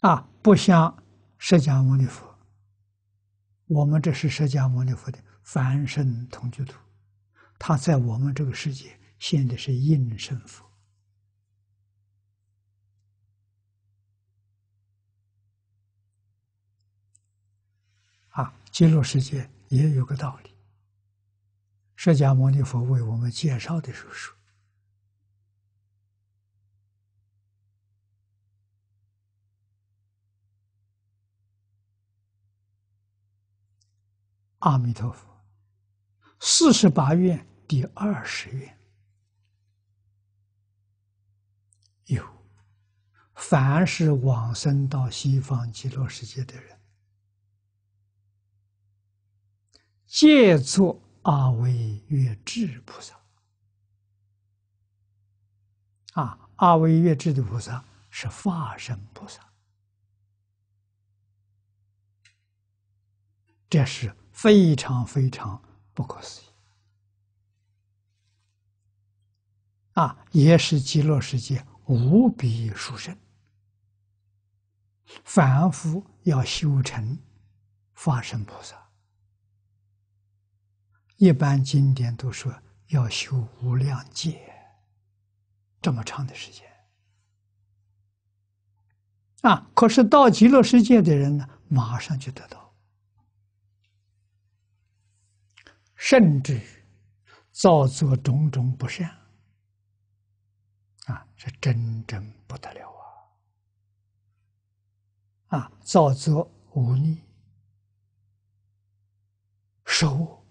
啊，不像释迦牟尼佛，我们这是释迦牟尼佛的凡身同居土。他在我们这个世界现的是应身佛啊，极乐世界也有个道理。释迦牟尼佛为我们介绍的说说，阿弥陀佛，四十八愿。第二十愿，有凡是往生到西方极乐世界的人，皆作阿维越智菩萨。啊，阿维越智的菩萨是化身菩萨，这是非常非常不可思议。啊，也使极乐世界无比殊胜。凡夫要修成法身菩萨，一般经典都说要修无量劫，这么长的时间。啊，可是到极乐世界的人呢，马上就得到，甚至造作种种不善。啊，是真正不得了啊！啊，造作无逆，受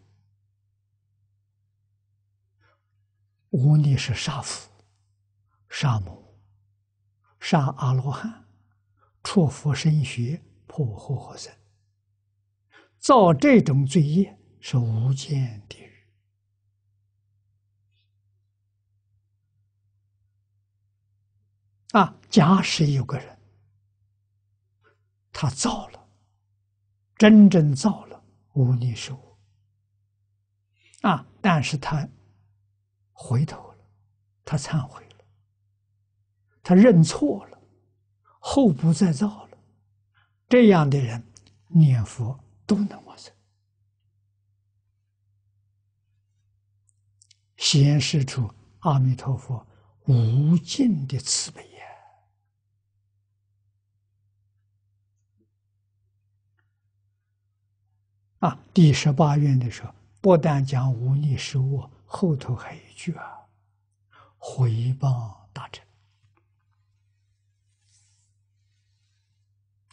无逆是杀父、杀母、杀阿罗汉、出佛身学、破和合僧，造这种罪业是无间地狱。啊，假使有个人，他造了，真正造了，无念是啊，但是他回头了，他忏悔了，他认错了，后不再造了。这样的人念佛都能往生，显示出阿弥陀佛无尽的慈悲。啊，第十八愿的时候，不但讲无意识物，后头还有一句啊，回谤大臣。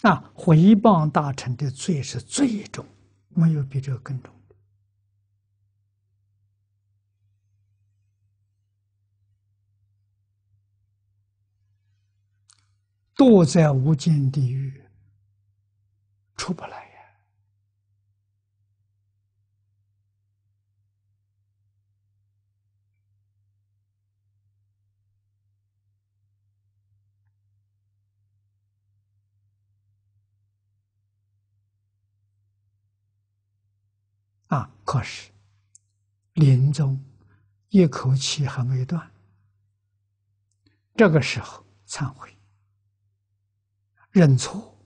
啊，回谤大臣的罪是最重，没有比这更重的，堕在无间地狱，出不来。啊！可是临终一口气还没断，这个时候忏悔、认错，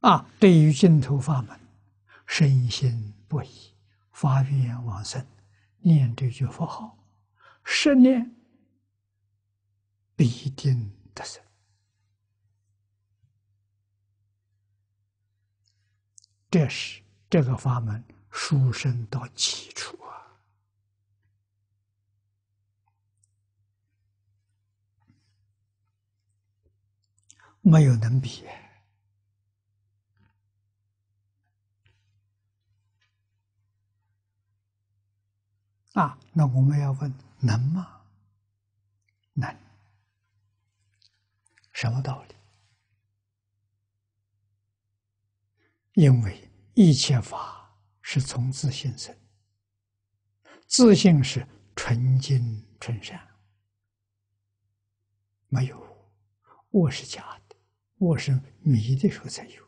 啊，对于净土法门深信不疑，发愿往生，念这句佛号，十年必定得生。这是这个法门书生到基础啊，没有能比啊！那我们要问，能吗？能，什么道理？因为一切法是从自性生，自信是纯净纯善，没有我，是假的，我是迷的时候才有，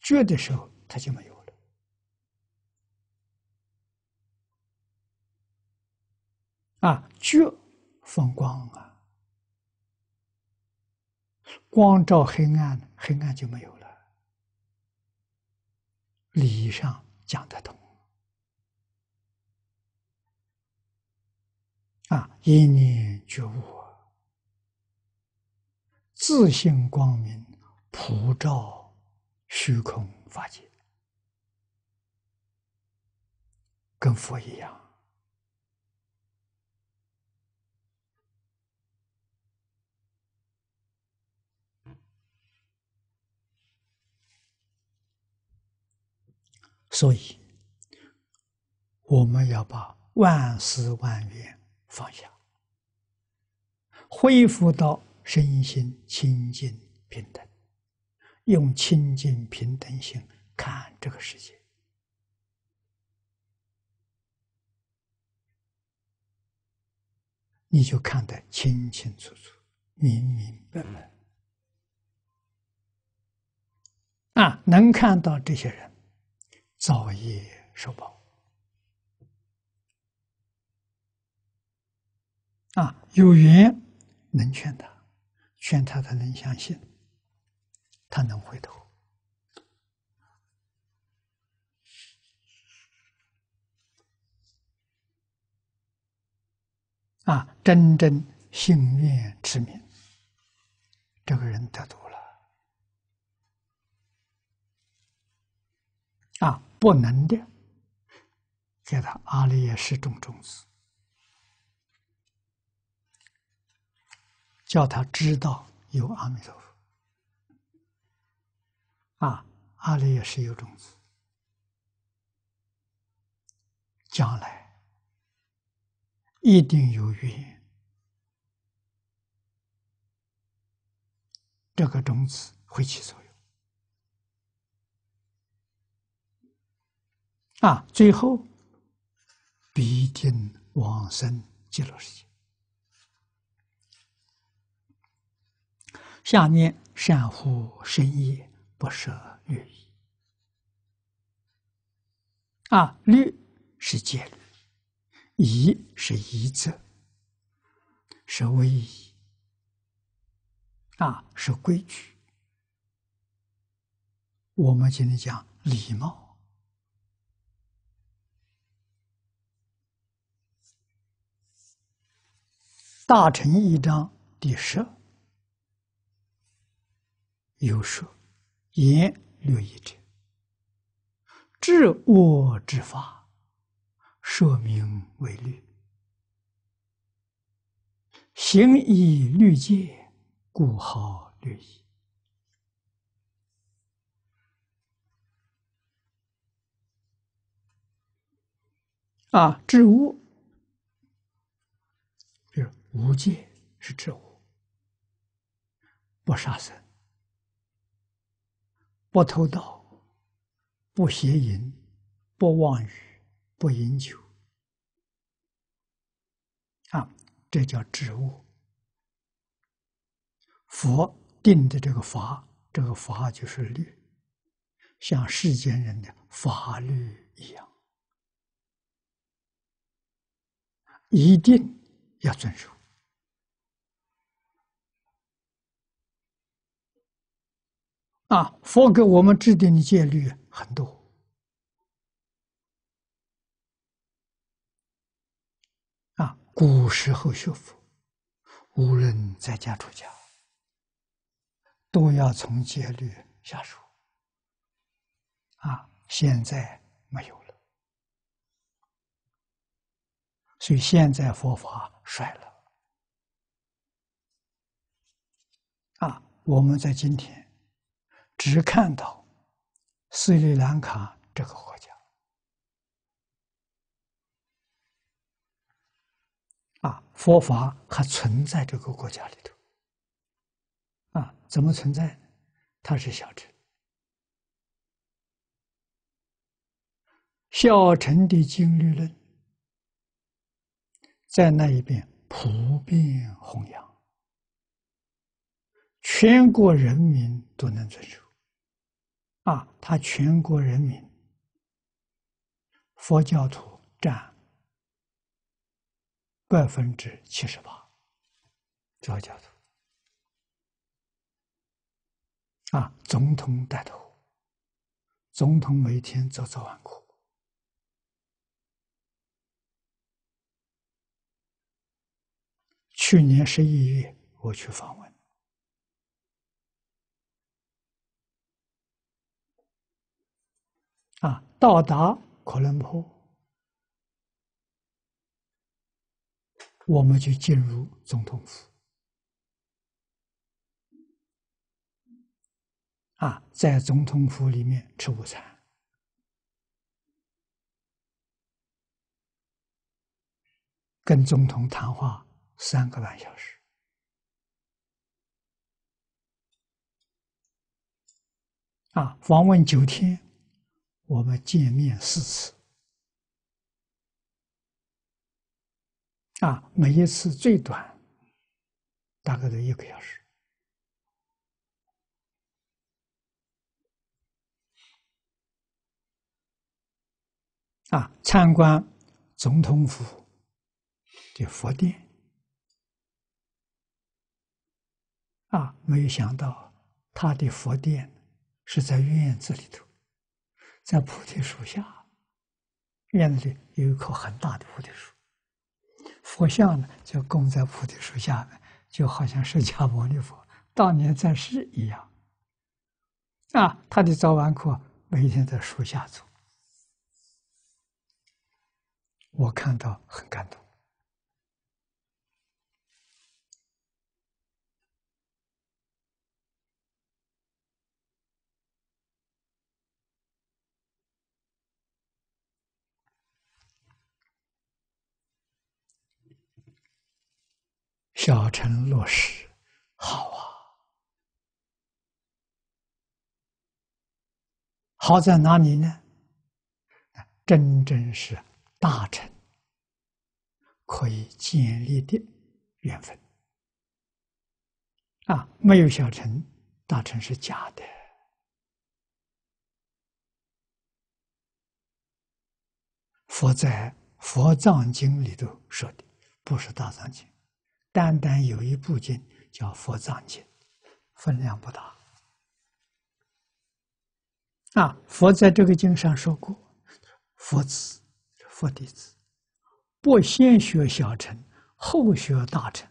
觉的时候他就没有了。啊，觉放光啊，光照黑暗，黑暗就没有了。理上讲得通啊！一念觉悟，自性光明普照虚空法界，跟佛一样。所以，我们要把万事万缘放下，恢复到身心清净平等，用清净平等性看这个世界，你就看得清清楚楚、明明白白，啊，能看到这些人。造业受报啊，有缘能劝他，劝他他能相信，他能回头啊，真正幸愿持名，这个人得多。啊，不能的，给他阿里也是种种子，叫他知道有阿弥陀佛，啊，阿里也是有种子，将来一定有缘，这个种子会起作用。啊，最后必定往生极乐世界。下面善护深夜，不舍月啊，律是戒律，仪是仪则，是威仪，啊，是规矩。我们今天讲礼貌。大乘一章第十，有说：“言六仪者，治恶之法，说明为律，行以律戒，故号律矣。”啊，治恶。无戒是止物。不杀生，不偷盗，不邪淫，不妄语，不饮酒。啊，这叫植物。佛定的这个法，这个法就是律，像世间人的法律一样，一定要遵守。啊，佛给我们制定的戒律很多。啊，古时候学佛，无论在家出家，都要从戒律下手。啊，现在没有了，所以现在佛法衰了。啊，我们在今天。只看到斯里兰卡这个国家，啊，佛法还存在这个国家里头，啊，怎么存在？它是小城，小城的经律论在那一边普遍弘扬，全国人民都能遵守。啊，他全国人民佛教徒占百分之七十八，佛教徒啊，总统带头，总统每天早早晚课。去年十一月我去访问。啊，到达可伦坡，我们就进入总统府。啊，在总统府里面吃午餐，跟总统谈话三个半小时。啊，访问九天。我们见面四次，啊，每一次最短，大概都一个小时。啊，参观总统府的佛殿，啊，没有想到他的佛殿是在院子里头。在菩提树下，院子里有一棵很大的菩提树，佛像呢就供在菩提树下面，就好像释迦牟尼佛当年在世一样。啊，他的早晚课每天在树下做，我看到很感动。小成落实，好啊！好在哪里呢？真正是大臣。可以建立的缘分啊！没有小成，大成是假的。佛在《佛藏经》里头说的，不是《大藏经》。单单有一部经叫《佛藏经》，分量不大。啊，佛在这个经上说过：“佛子、佛弟子，不先学小乘，后学大乘，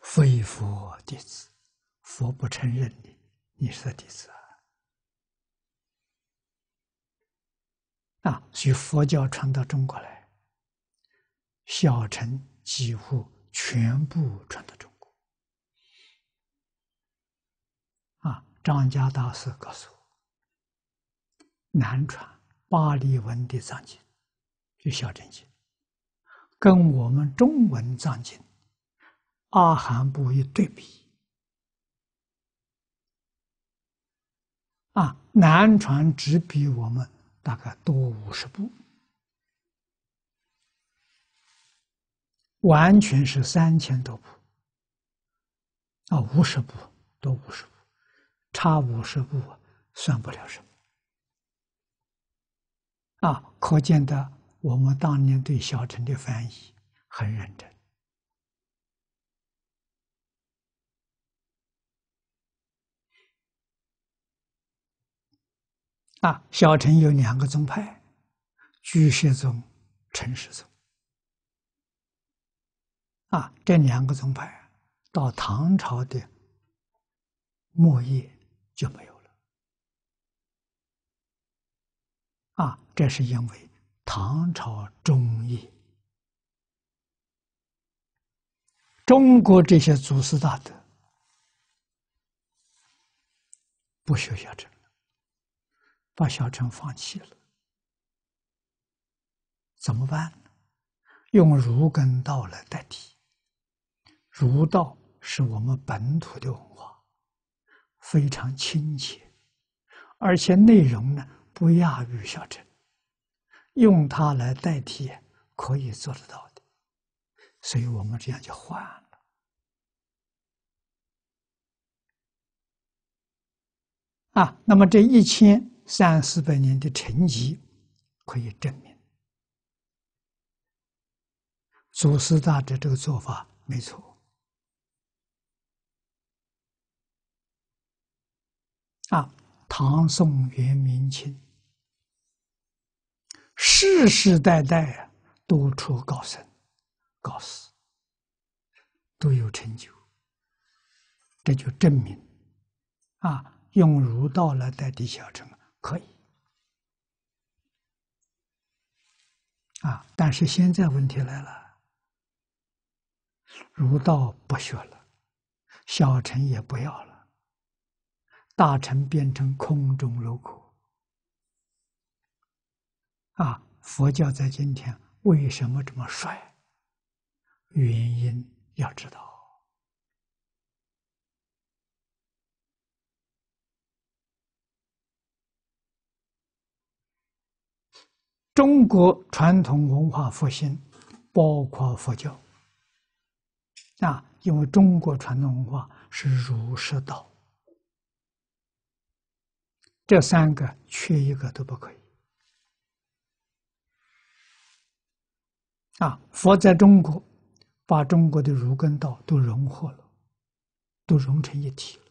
非佛弟子，佛不承认你，你是弟子啊？”啊，所以佛教传到中国来，小乘几乎。全部传到中国，啊！张家大师告诉我，南传巴利文的藏经，就小正经，跟我们中文藏经阿含部一对比，啊，南传只比我们大概多五十部。完全是三千多步，啊，五十步都五十步，差五十步算不了什么。啊，可见的我们当年对小乘的翻译很认真。啊，小乘有两个宗派，居舍宗、成实宗。啊，这两个宗派到唐朝的末叶就没有了。啊，这是因为唐朝中叶，中国这些祖师大德不修小乘了，把小乘放弃了，怎么办呢？用儒根道来代替。儒道是我们本土的文化，非常亲切，而且内容呢不亚于小乘，用它来代替可以做得到的，所以我们这样就换了啊。那么这一千三四百年的沉积，可以证明，祖师大德这个做法没错。啊，唐宋元明清，世世代代啊，都出高僧、高士，都有成就。这就证明，啊，用儒道来代替小乘可以。啊，但是现在问题来了，儒道不学了，小乘也不要了。大臣变成空中楼阁啊！佛教在今天为什么这么衰？原因要知道，中国传统文化复兴包括佛教啊，因为中国传统文化是儒释道。这三个缺一个都不可以啊！佛在中国，把中国的儒、跟道都融合了，都融成一体了。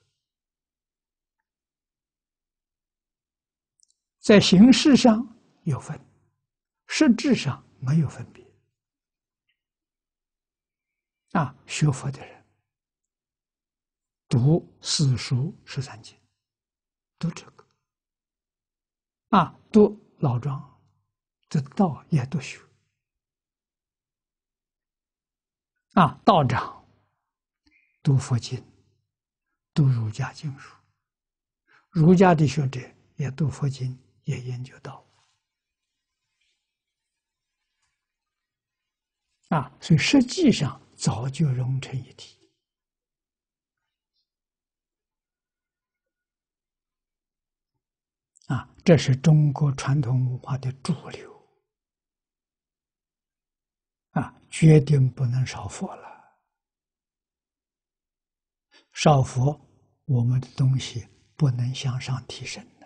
在形式上有分，实质上没有分别。啊，学佛的人读四书十三经，读这个。啊，读老庄，这道也读修。啊，道长读佛经，读儒家经书，儒家的学者也读佛经，也研究道。啊，所以实际上早就融成一体。啊，这是中国传统文化的主流。啊，决定不能少佛了，少佛，我们的东西不能向上提升的。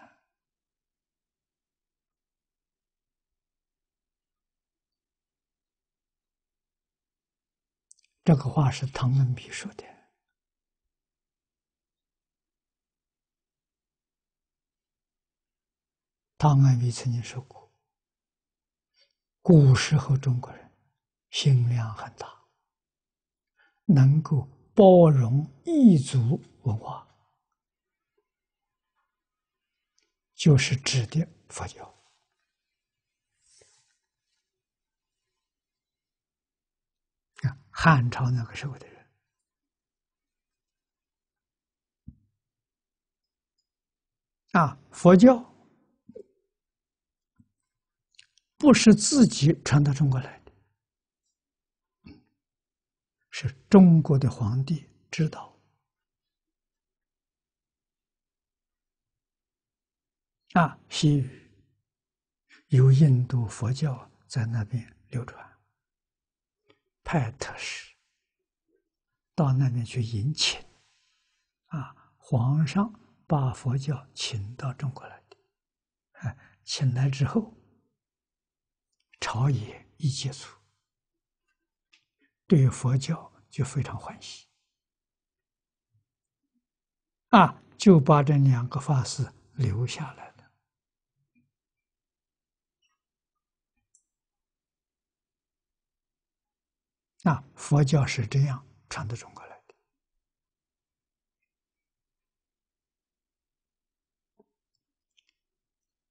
这个话是唐文比说的。王安玲曾经说过：“古时候中国人心量很大，能够包容异族文化，就是指的佛教汉朝那个时候的人啊，佛教。不是自己传到中国来的，是中国的皇帝知道。啊，西域有印度佛教在那边流传，派特使到那边去迎请，啊，皇上把佛教请到中国来的，哎，请来之后。朝野一接触，对佛教就非常欢喜啊，就把这两个法师留下来了。那佛教是这样传到中国来的。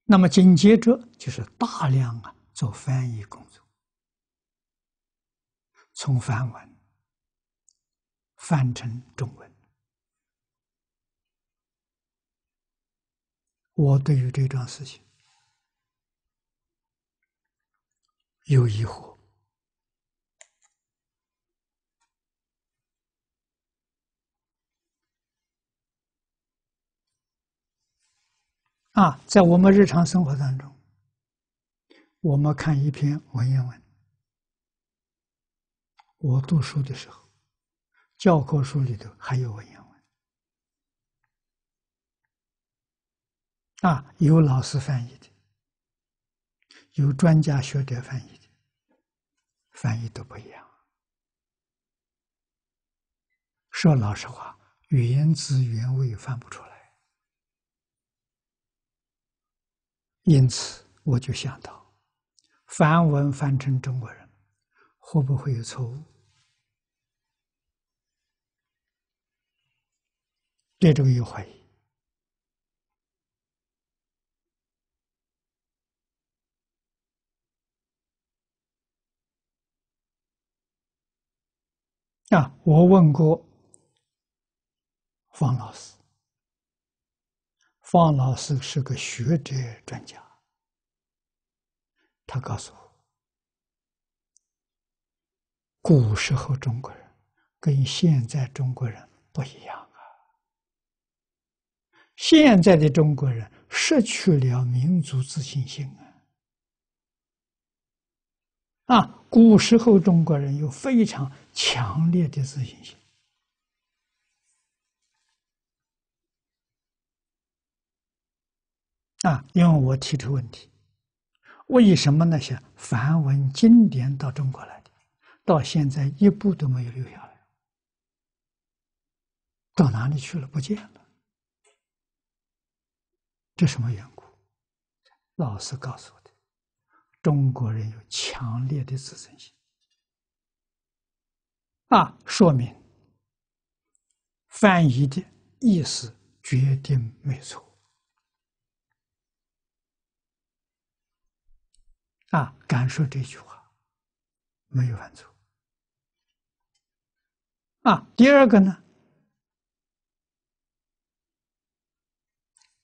那么紧接着就是大量啊。做翻译工作，从梵文翻成中文，我对于这种事情有疑惑啊，在我们日常生活当中。我们看一篇文言文。我读书的时候，教科书里头还有文言文，啊，有老师翻译的，有专家学者翻译的，翻译都不一样。说老实话，原汁原味翻不出来，因此我就想到。梵文翻成中国人，会不会有错误？这种有怀疑。啊，我问过方老师，方老师是个学者专家。他告诉我，古时候中国人跟现在中国人不一样啊！现在的中国人失去了民族自信心啊！啊，古时候中国人有非常强烈的自信心啊！因为我提出问题。为什么那些梵文经典到中国来的，到现在一部都没有留下来？到哪里去了？不见了？这什么缘故？老师告诉我的：中国人有强烈的自尊心。啊，说明翻译的意思绝对没错。啊，敢说这句话，没有犯错。啊，第二个呢，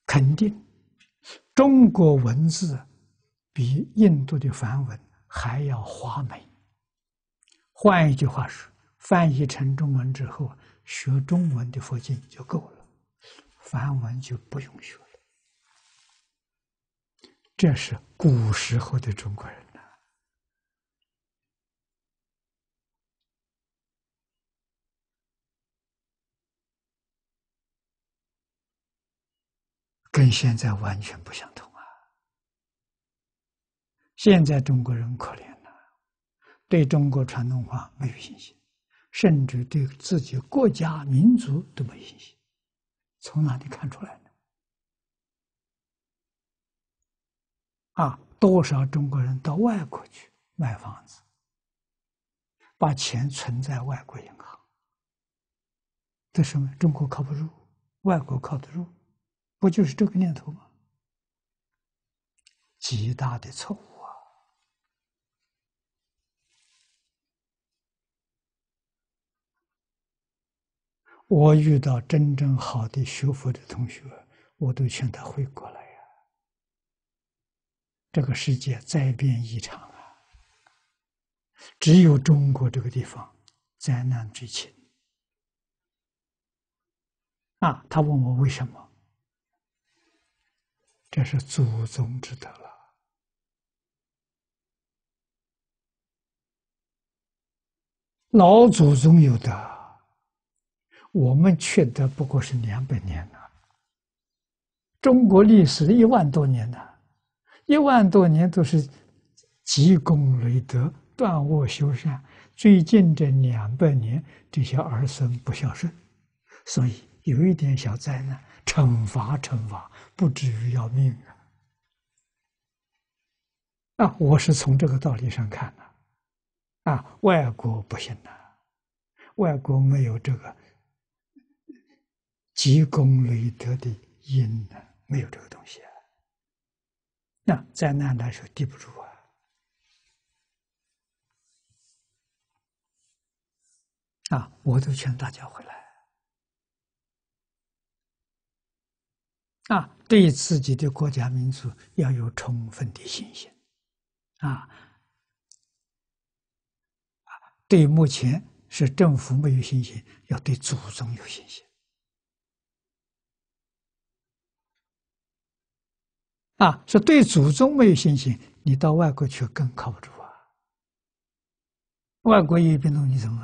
肯定中国文字比印度的梵文还要华美。换一句话说，翻译成中文之后，学中文的佛经就够了，梵文就不用学。这是古时候的中国人呐，跟现在完全不相同啊！现在中国人可怜呐，对中国传统文化没有信心，甚至对自己国家民族都没信心，从哪里看出来？啊！多少中国人到外国去卖房子，把钱存在外国银行，这什么中国靠不住，外国靠得住？不就是这个念头吗？极大的错误啊！我遇到真正好的学佛的同学，我都劝他回国了。这个世界灾变异常啊！只有中国这个地方灾难最轻啊！他问我为什么？这是祖宗之德了，老祖宗有的，我们缺的不过是两百年呢。中国历史一万多年呢。一万多年都是积功累德、断恶修善。最近这两百年，这些儿孙不孝顺，所以有一点小灾难，惩罚惩罚，不至于要命啊！啊，我是从这个道理上看的。啊，外国不行的，外国没有这个积功累德的因呢，没有这个东西。灾难来说抵不住啊！啊，我都劝大家回来。啊，对自己的国家民族要有充分的信心。啊，啊，对目前是政府没有信心，要对祖宗有信心。啊，说对祖宗没有信心，你到外国去更靠不住啊！外国有病毒，你怎么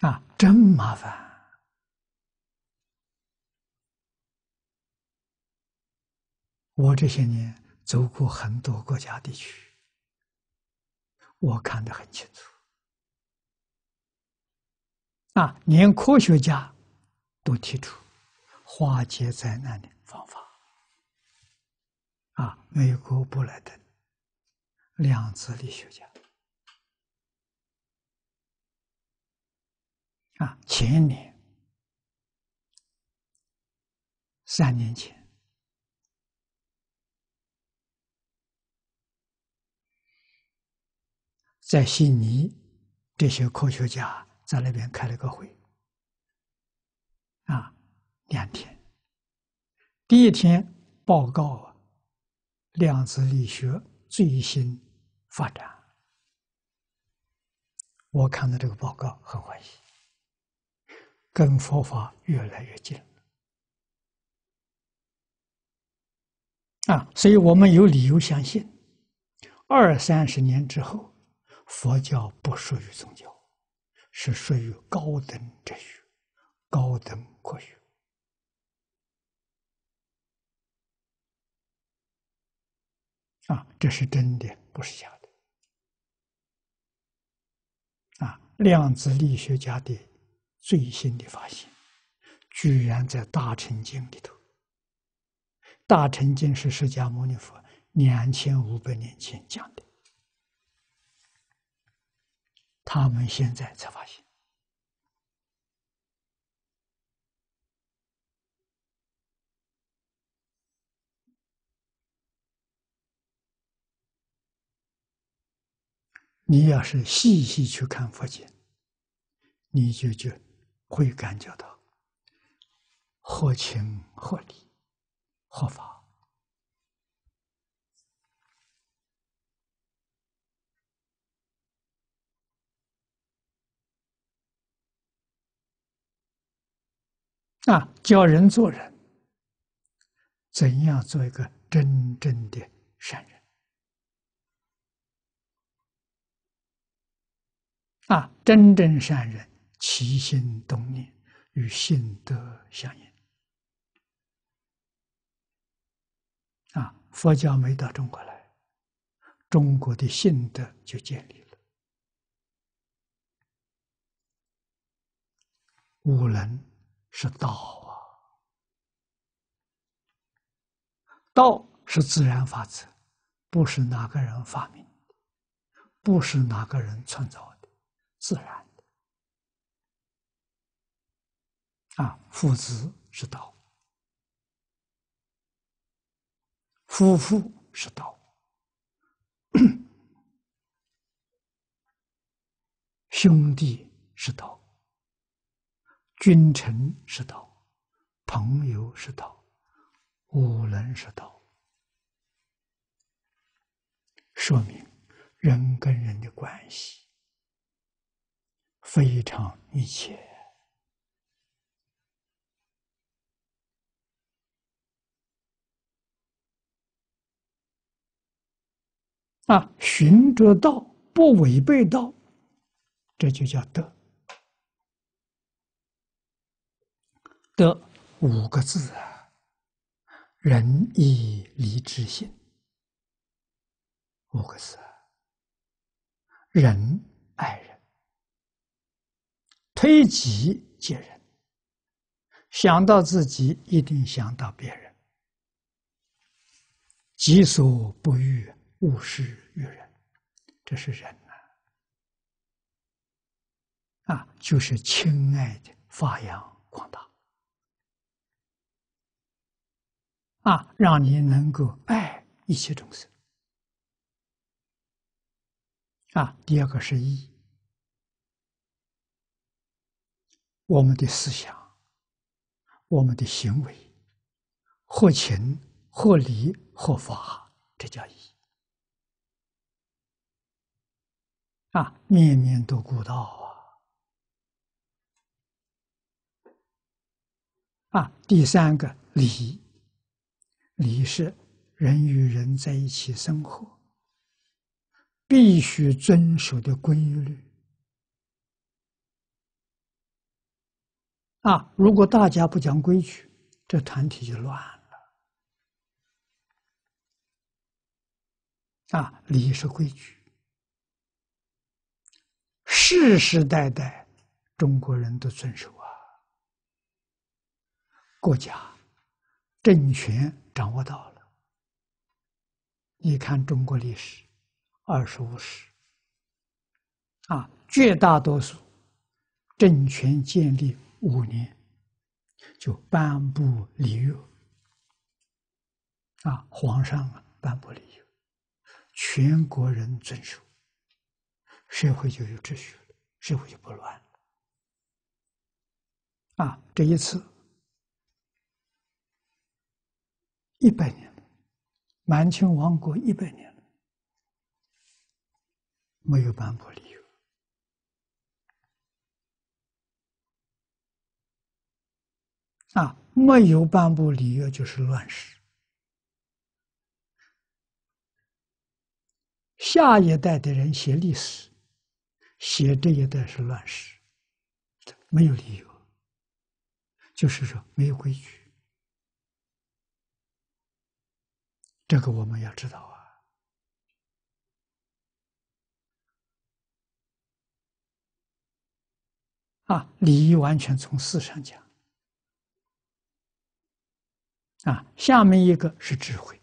办？啊，真麻烦！我这些年走过很多国家地区，我看得很清楚。啊，连科学家都提出化解灾难的方法。啊，美国布莱顿量子力学家。啊，前年、三年前，在悉尼，这些科学家。在那边开了个会，啊，两天。第一天报告量子力学最新发展，我看到这个报告很欢喜，跟佛法越来越近啊！所以我们有理由相信，二三十年之后，佛教不属于宗教。是属于高等哲学、高等科学啊！这是真的，不是假的啊！量子力学家的最新的发现，居然在《大乘经》里头，《大乘经》是释迦牟尼佛两千五百年前讲的。他们现在才发现，你要是细细去看佛经，你就就会感觉到合情合理、合法。啊，教人做人，怎样做一个真正的善人？啊，真正善人，齐心动念与心德相应。啊，佛教没到中国来，中国的信德就建立了五能。是道啊，道是自然法则，不是哪个人发明的，不是哪个人创造的，自然的啊，父子是道，夫妇是道，兄弟是道。君臣是道，朋友是道，五伦是道，说明人跟人的关系非常密切啊！循着道，不违背道，这就叫德。的五个字啊，仁义礼智信。五个字，仁爱人，推己及人，想到自己一定想到别人，己所不欲，勿施于人，这是仁呐。啊，就是亲爱的，发扬光大。啊，让你能够爱一切众生。啊，第二个是义，我们的思想、我们的行为，或情、或理、或法，这叫义。啊，面面都顾到啊。啊，第三个理。礼是人与人在一起生活必须遵守的规律啊！如果大家不讲规矩，这团体就乱了啊！礼是规矩，世世代代中国人都遵守啊。国家政权。掌握到了，你看中国历史，二十五史，啊，绝大多数政权建立五年就颁布礼乐，啊，皇上啊颁布礼乐，全国人遵守，社会就有秩序了，社会就不乱了，啊，这一次。一百年了，满清王国一百年了，没有颁布理由。啊，没有颁布礼乐就是乱世。下一代的人写历史，写这一代是乱世，没有理由，就是说没有规矩。这个我们要知道啊！啊，礼仪完全从事上讲。啊，下面一个是智慧。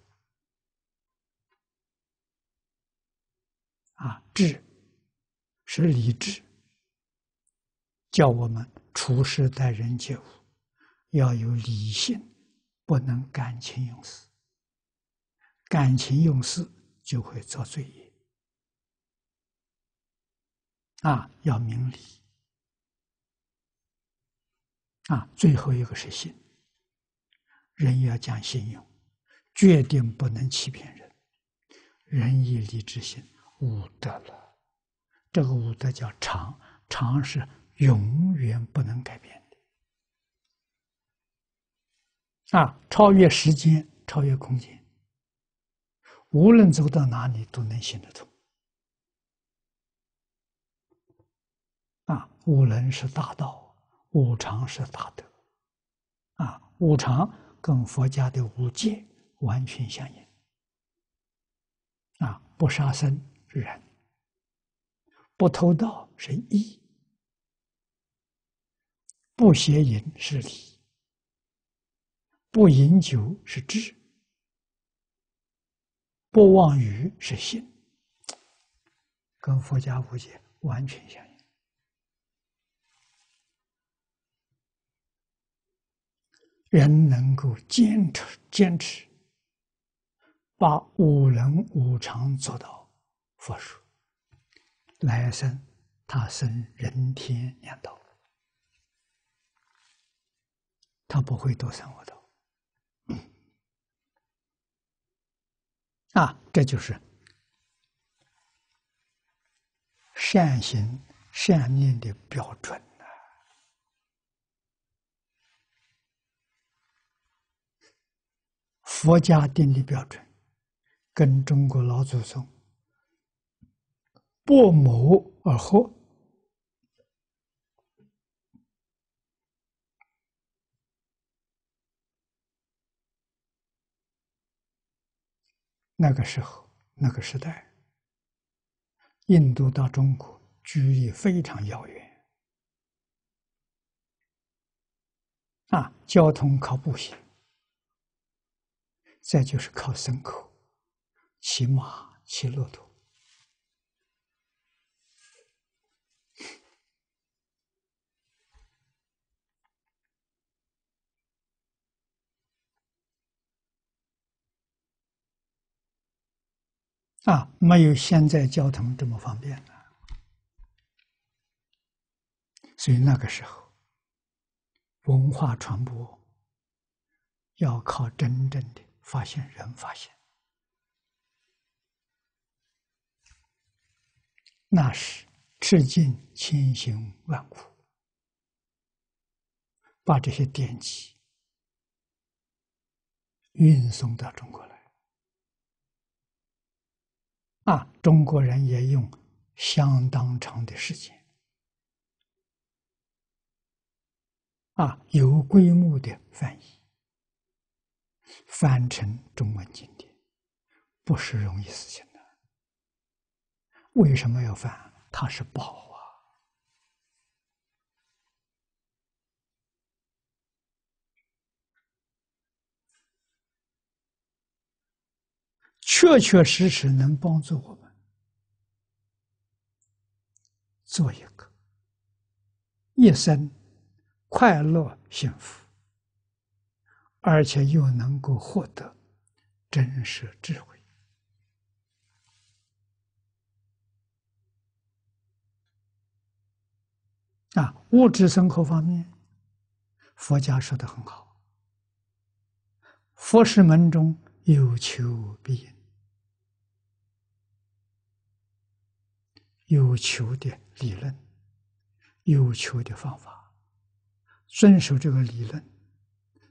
啊，智是理智，叫我们处事待人接物要有理性，不能感情用事。感情用事就会造罪业啊！要明理啊！最后一个是信，人要讲信用，决定不能欺骗人。仁义礼智信，五德了。这个五德叫常，常是永远不能改变的啊！超越时间，超越空间。无论走到哪里都能行得通。啊，五能是大道，五常是大德。啊，五常跟佛家的五戒完全相应。啊，不杀生是人。不偷盗是义，不邪淫是礼，不饮酒是智。不妄语是心，跟佛家无解完全相应。人能够坚持坚持，把五伦五常做到，佛说，来生他生人天两道，他不会多生我道。啊，这就是善行善念的标准了。佛家定的标准，跟中国老祖宗不谋而合。那个时候，那个时代，印度到中国距离非常遥远，啊，交通靠步行，再就是靠牲口，骑马、骑骆驼。啊，没有现在交通这么方便了。所以那个时候，文化传播要靠真正的发现人发现。那是吃尽千辛万苦，把这些典籍运送到中国来。啊，中国人也用相当长的时间，啊，有规模的翻译，翻成中文经典，不是容易事情的。为什么要翻？它是宝。确确实实能帮助我们做一个一生快乐、幸福，而且又能够获得真实智慧啊！物质生活方面，佛家说的很好，佛是门中有求必应。有求的理论，有求的方法，遵守这个理论，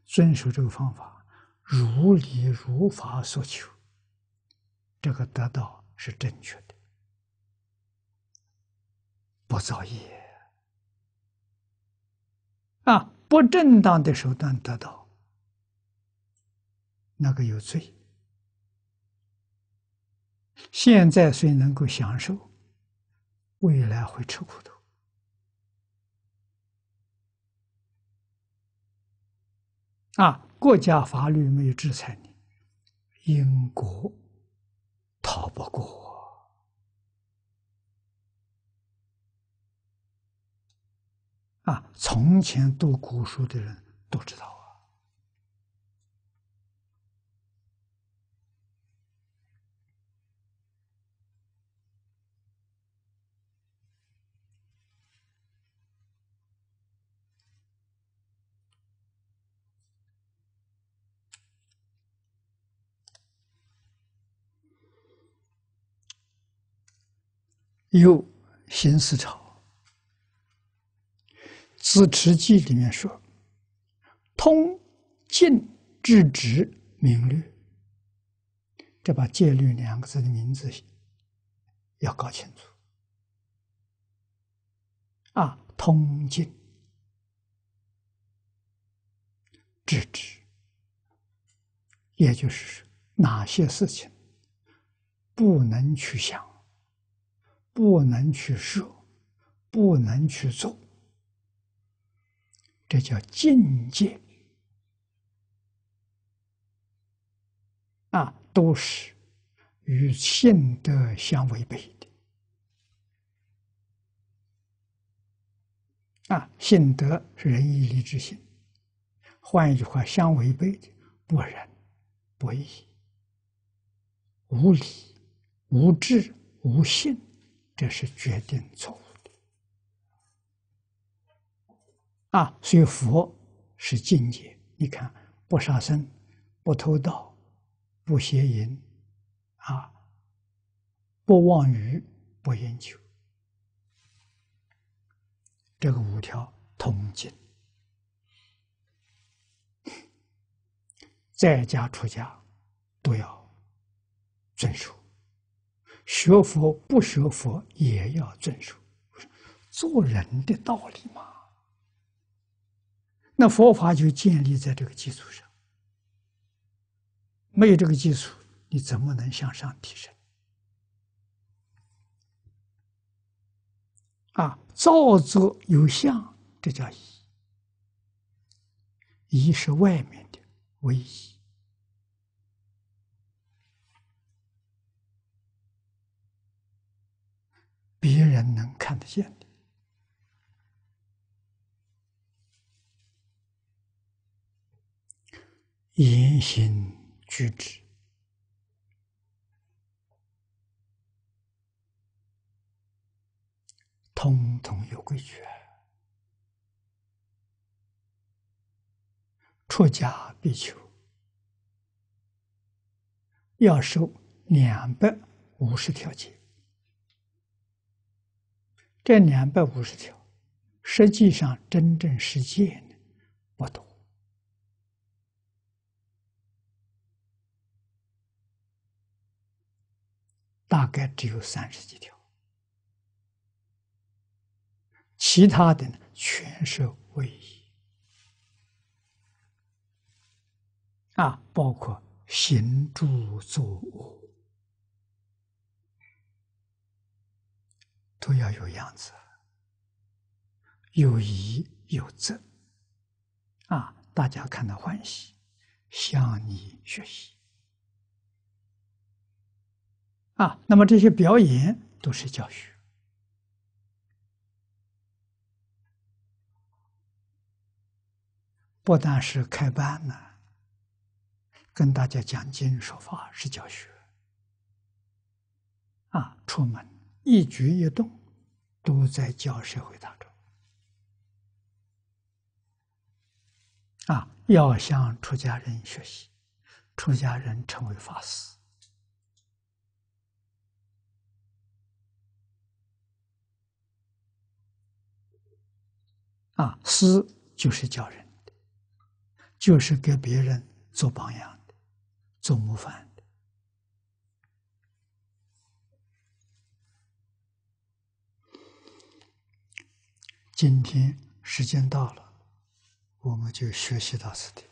遵守这个方法，如理如法所求，这个得到是正确的，不造业啊！不正当的手段得到，那个有罪。现在谁能够享受？未来会吃苦头啊！国家法律没有制裁你，因果逃不过啊！从前读古书的人都知道。有新思潮，《自持记》里面说：“通禁制止明律。”这把“戒律”两个字的名字要搞清楚啊！通禁制止，也就是哪些事情不能去想。不能去说，不能去做，这叫境界。啊，都是与性德相违背的。啊，性德是仁义礼智信。换一句话，相违背的，不仁，不义，无礼，无智，无信。这是决定错误的啊！所以佛是境界。你看，不杀生，不偷盗，不邪淫，啊，不妄语，不饮酒，这个五条通戒，在家出家都要遵守。学佛不学佛也要遵守做人的道理嘛？那佛法就建立在这个基础上，没有这个基础，你怎么能向上提升？啊，造作有相，这叫一。一是外面的唯一。别人能看得见的言行举止，统统有规矩。出家必求，要受两百五十条戒。这两百五十条，实际上真正实践的不多，大概只有三十几条，其他的全是唯一啊，包括行住坐卧。都要有样子，有仪有责。啊！大家看到欢喜，向你学习，啊！那么这些表演都是教学，不但是开班呢，跟大家讲经说法是教学，啊！出门。一举一动，都在教社会当中。啊，要向出家人学习，出家人成为法师。啊，师就是教人的，就是给别人做榜样的，做模范。今天时间到了，我们就学习到此地。